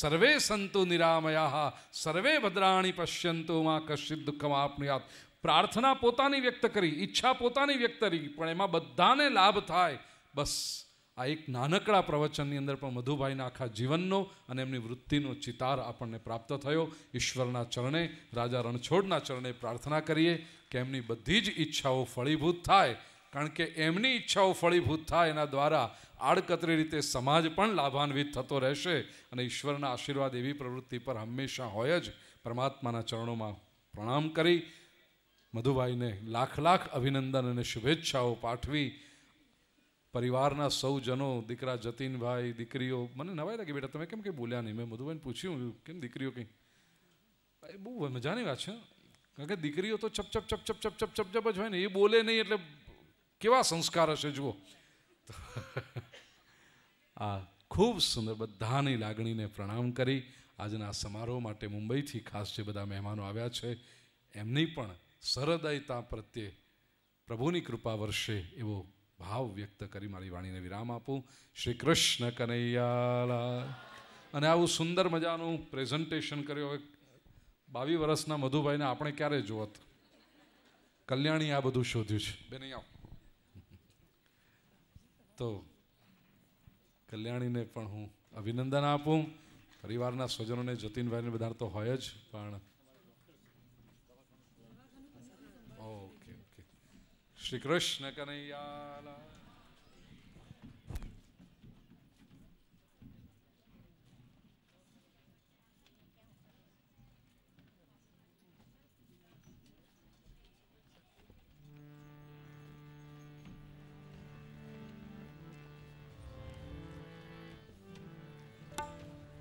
[SPEAKER 8] સર્વે સંતુ નિરામયા સર્વે ભદ્રાણી પશ્યંતુ માં કશ્ચિત દુઃખમ આપનુયાત પ્રાર્થના પોતાની વ્યક્ત કરી ઈચ્છા પોતાની વ્યક્ત કરી પણ એમાં બધાને લાભ થાય બસ આ એક નાનકડા પ્રવચનની અંદર પણ મધુભાઈના આખા જીવનનો અને એમની વૃત્તિનો ચિતાર આપણને પ્રાપ્ત થયો ઈશ્વરના ચરણે રાજા રણછોડના ચરણે પ્રાર્થના કરીએ કે એમની બધી જ ઈચ્છાઓ ફળીભૂત થાય કારણ કે એમની ઈચ્છાઓ ફળીભૂત થાય એના દ્વારા આડકતરી રીતે સમાજ પણ લાભાન્વિત થતો રહેશે અને ઈશ્વરના આશીર્વાદ એવી પ્રવૃત્તિ પર હંમેશા હોય જ પરમાત્માના ચરણોમાં પ્રણામ કરી મધુભાઈને લાખ લાખ અભિનંદન અને શુભેચ્છાઓ પાઠવી પરિવારના સૌજનો દીકરા જતીનભાઈ દીકરીઓ મને નવાઈ લાગી બેટા તમે કેમ કંઈ બોલ્યા નહીં મેં મધુભાઈને પૂછ્યું કેમ દીકરીઓ કંઈ એ બહુ મજાની વાત છે કારણ કે દીકરીઓ તો ચપ ચપ ચપ ચપ ચપ ચપ ચપ ચપ જ હોય ને એ બોલે નહીં એટલે કેવા સંસ્કાર હશે જુઓ આ ખૂબ સુંદર બધાની લાગણીને પ્રણામ કરી આજના સમારોહ માટે મુંબઈથી ખાસ જે બધા મહેમાનો આવ્યા છે એમની પણ સહૃદયતા પ્રત્યે પ્રભુની કૃપા વર્ષે એવો ભાવ વ્યક્ત કરી મારી વાણીને વિરામ આપું શ્રી કૃષ્ણ કનૈયાલા અને આવું સુંદર મજાનું પ્રેઝન્ટેશન કર્યું હવે બાવીસ વર્ષના મધુભાઈને આપણે ક્યારે જોત કલ્યાણી આ બધું શોધ્યું છે બે નહીં આવો તો કલ્યાણીને પણ હું અભિનંદન આપું પરિવારના સ્વજનોને જતીનભાઈને બધા તો હોય જ પણ श्री कृष्ण कन्हैया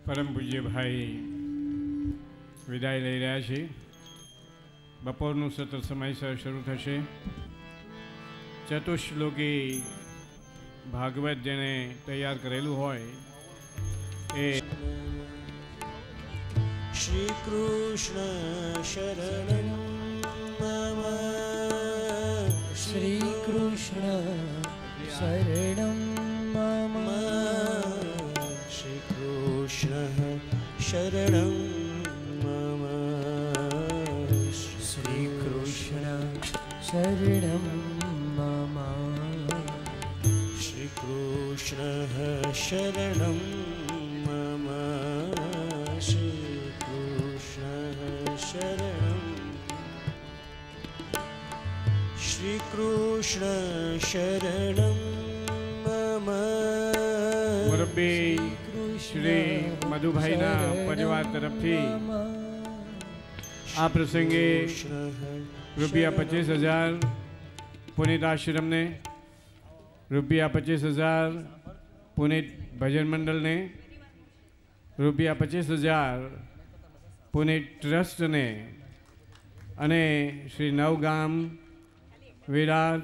[SPEAKER 1] परम पूज्य भाई विदाय लै रहा है बपोरन सत्र समयसर शुरू थे ચતુશ્લોકી ભાગવત જેણે તૈયાર કરેલું હોય એ શ્રી કૃષ્ણ શરણ
[SPEAKER 4] શ્રી કૃષ્ણ
[SPEAKER 3] શરણ મમ શ્રી
[SPEAKER 1] કૃષ્ણ શરણ મમ શ્રી કૃષ્ણ
[SPEAKER 3] શરણ
[SPEAKER 5] શરણ શ્રી शरणं
[SPEAKER 3] શરણ
[SPEAKER 1] શ્રી કૃષ્ણ શરણ शरणं मम શ્રી મધુભાઈના પરિવાર તરફથી આ પ્રસંગે રૂપિયા પચીસ હજાર પુનિત આશ્રમને રૂપિયા પચીસ હજાર પુનિત ભજન મંડળને રૂપિયા પચીસ હજાર પુનિત ટ્રસ્ટને અને શ્રી નવગામ વિરાજ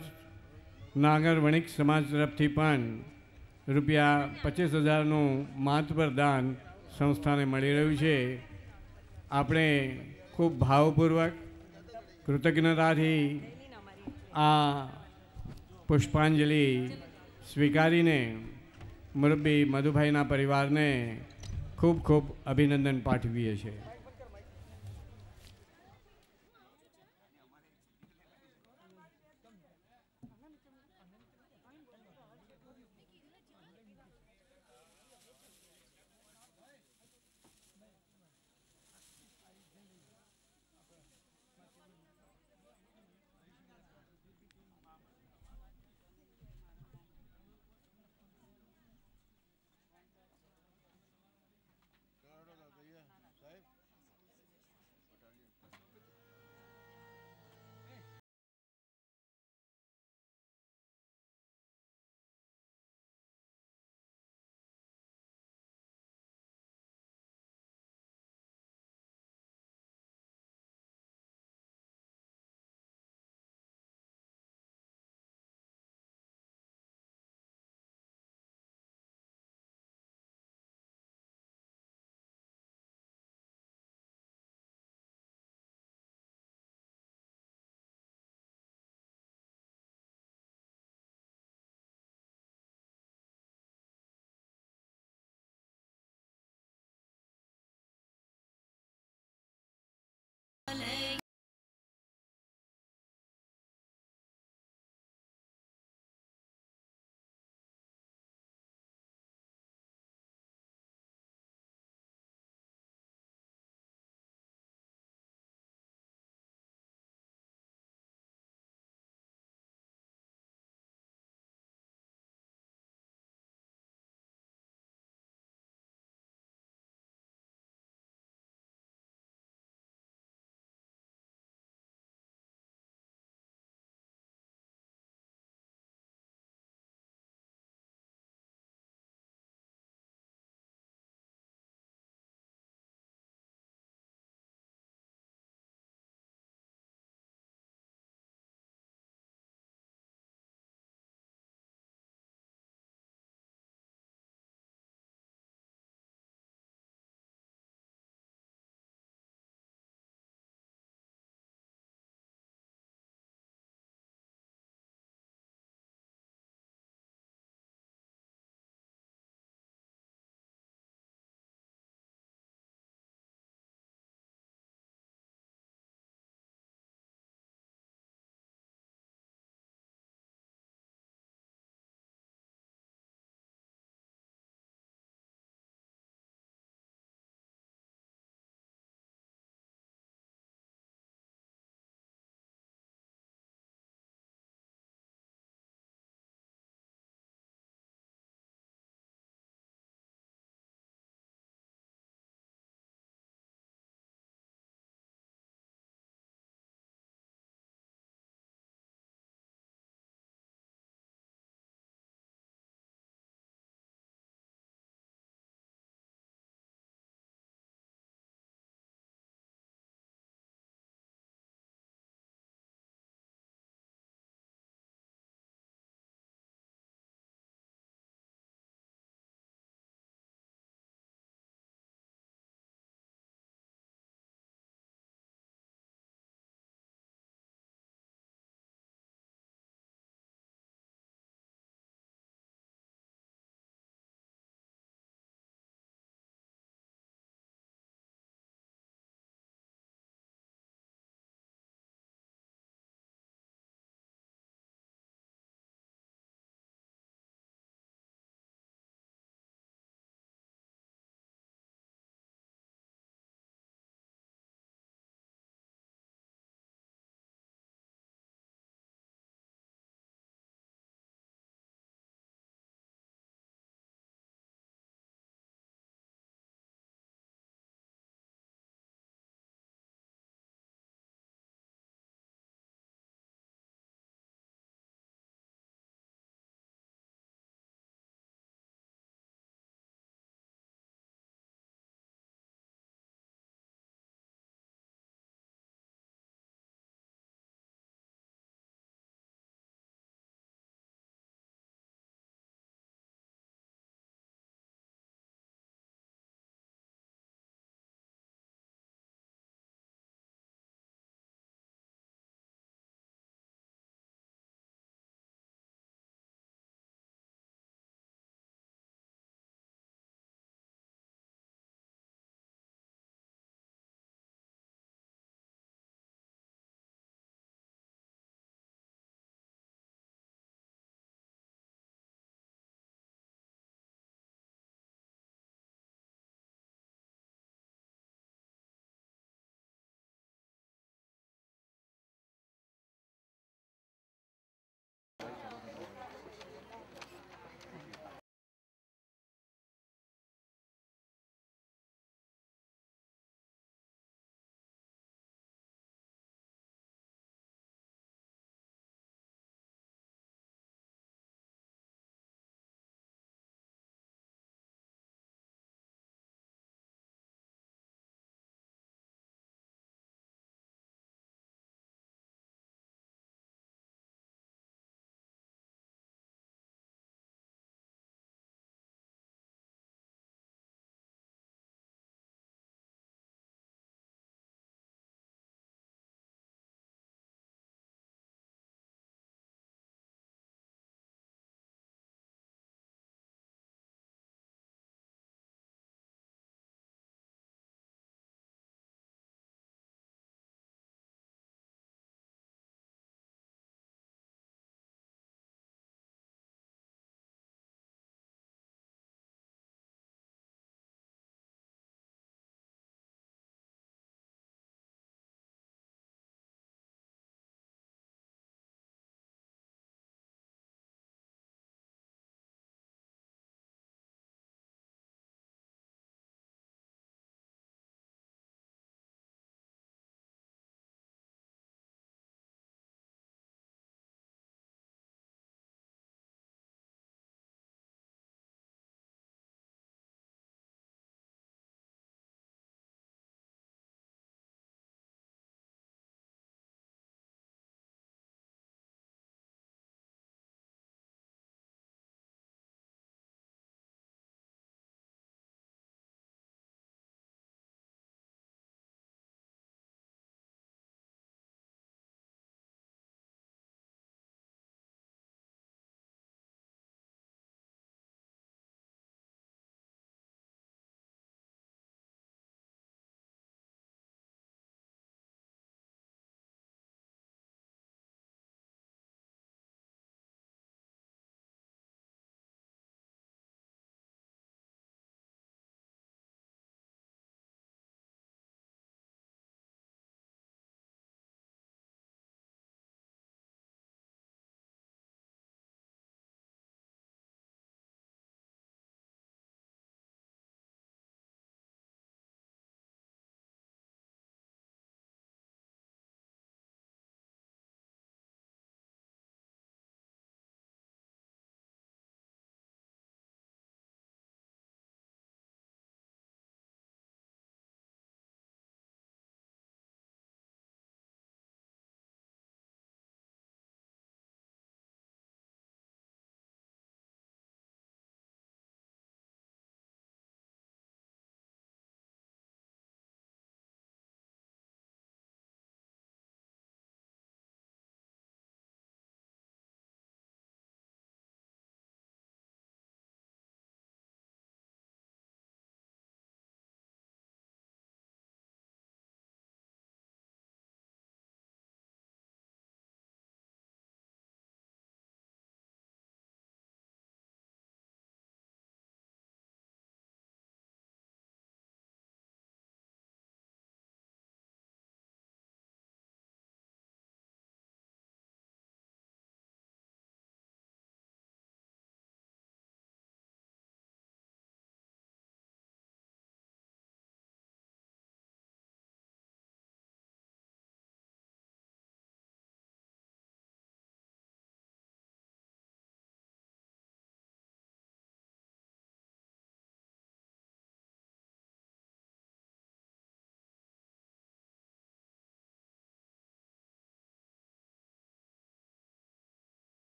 [SPEAKER 1] નાગર વણિક સમાજ તરફથી પણ રૂપિયા પચીસ હજારનું માતબર દાન સંસ્થાને મળી રહ્યું છે આપણે ખૂબ ભાવપૂર્વક કૃતજ્ઞતાથી આ પુષ્પાંજલિ સ્વીકારીને મુરબ્બી મધુભાઈના પરિવારને ખૂબ ખૂબ અભિનંદન પાઠવીએ છીએ
[SPEAKER 8] عليه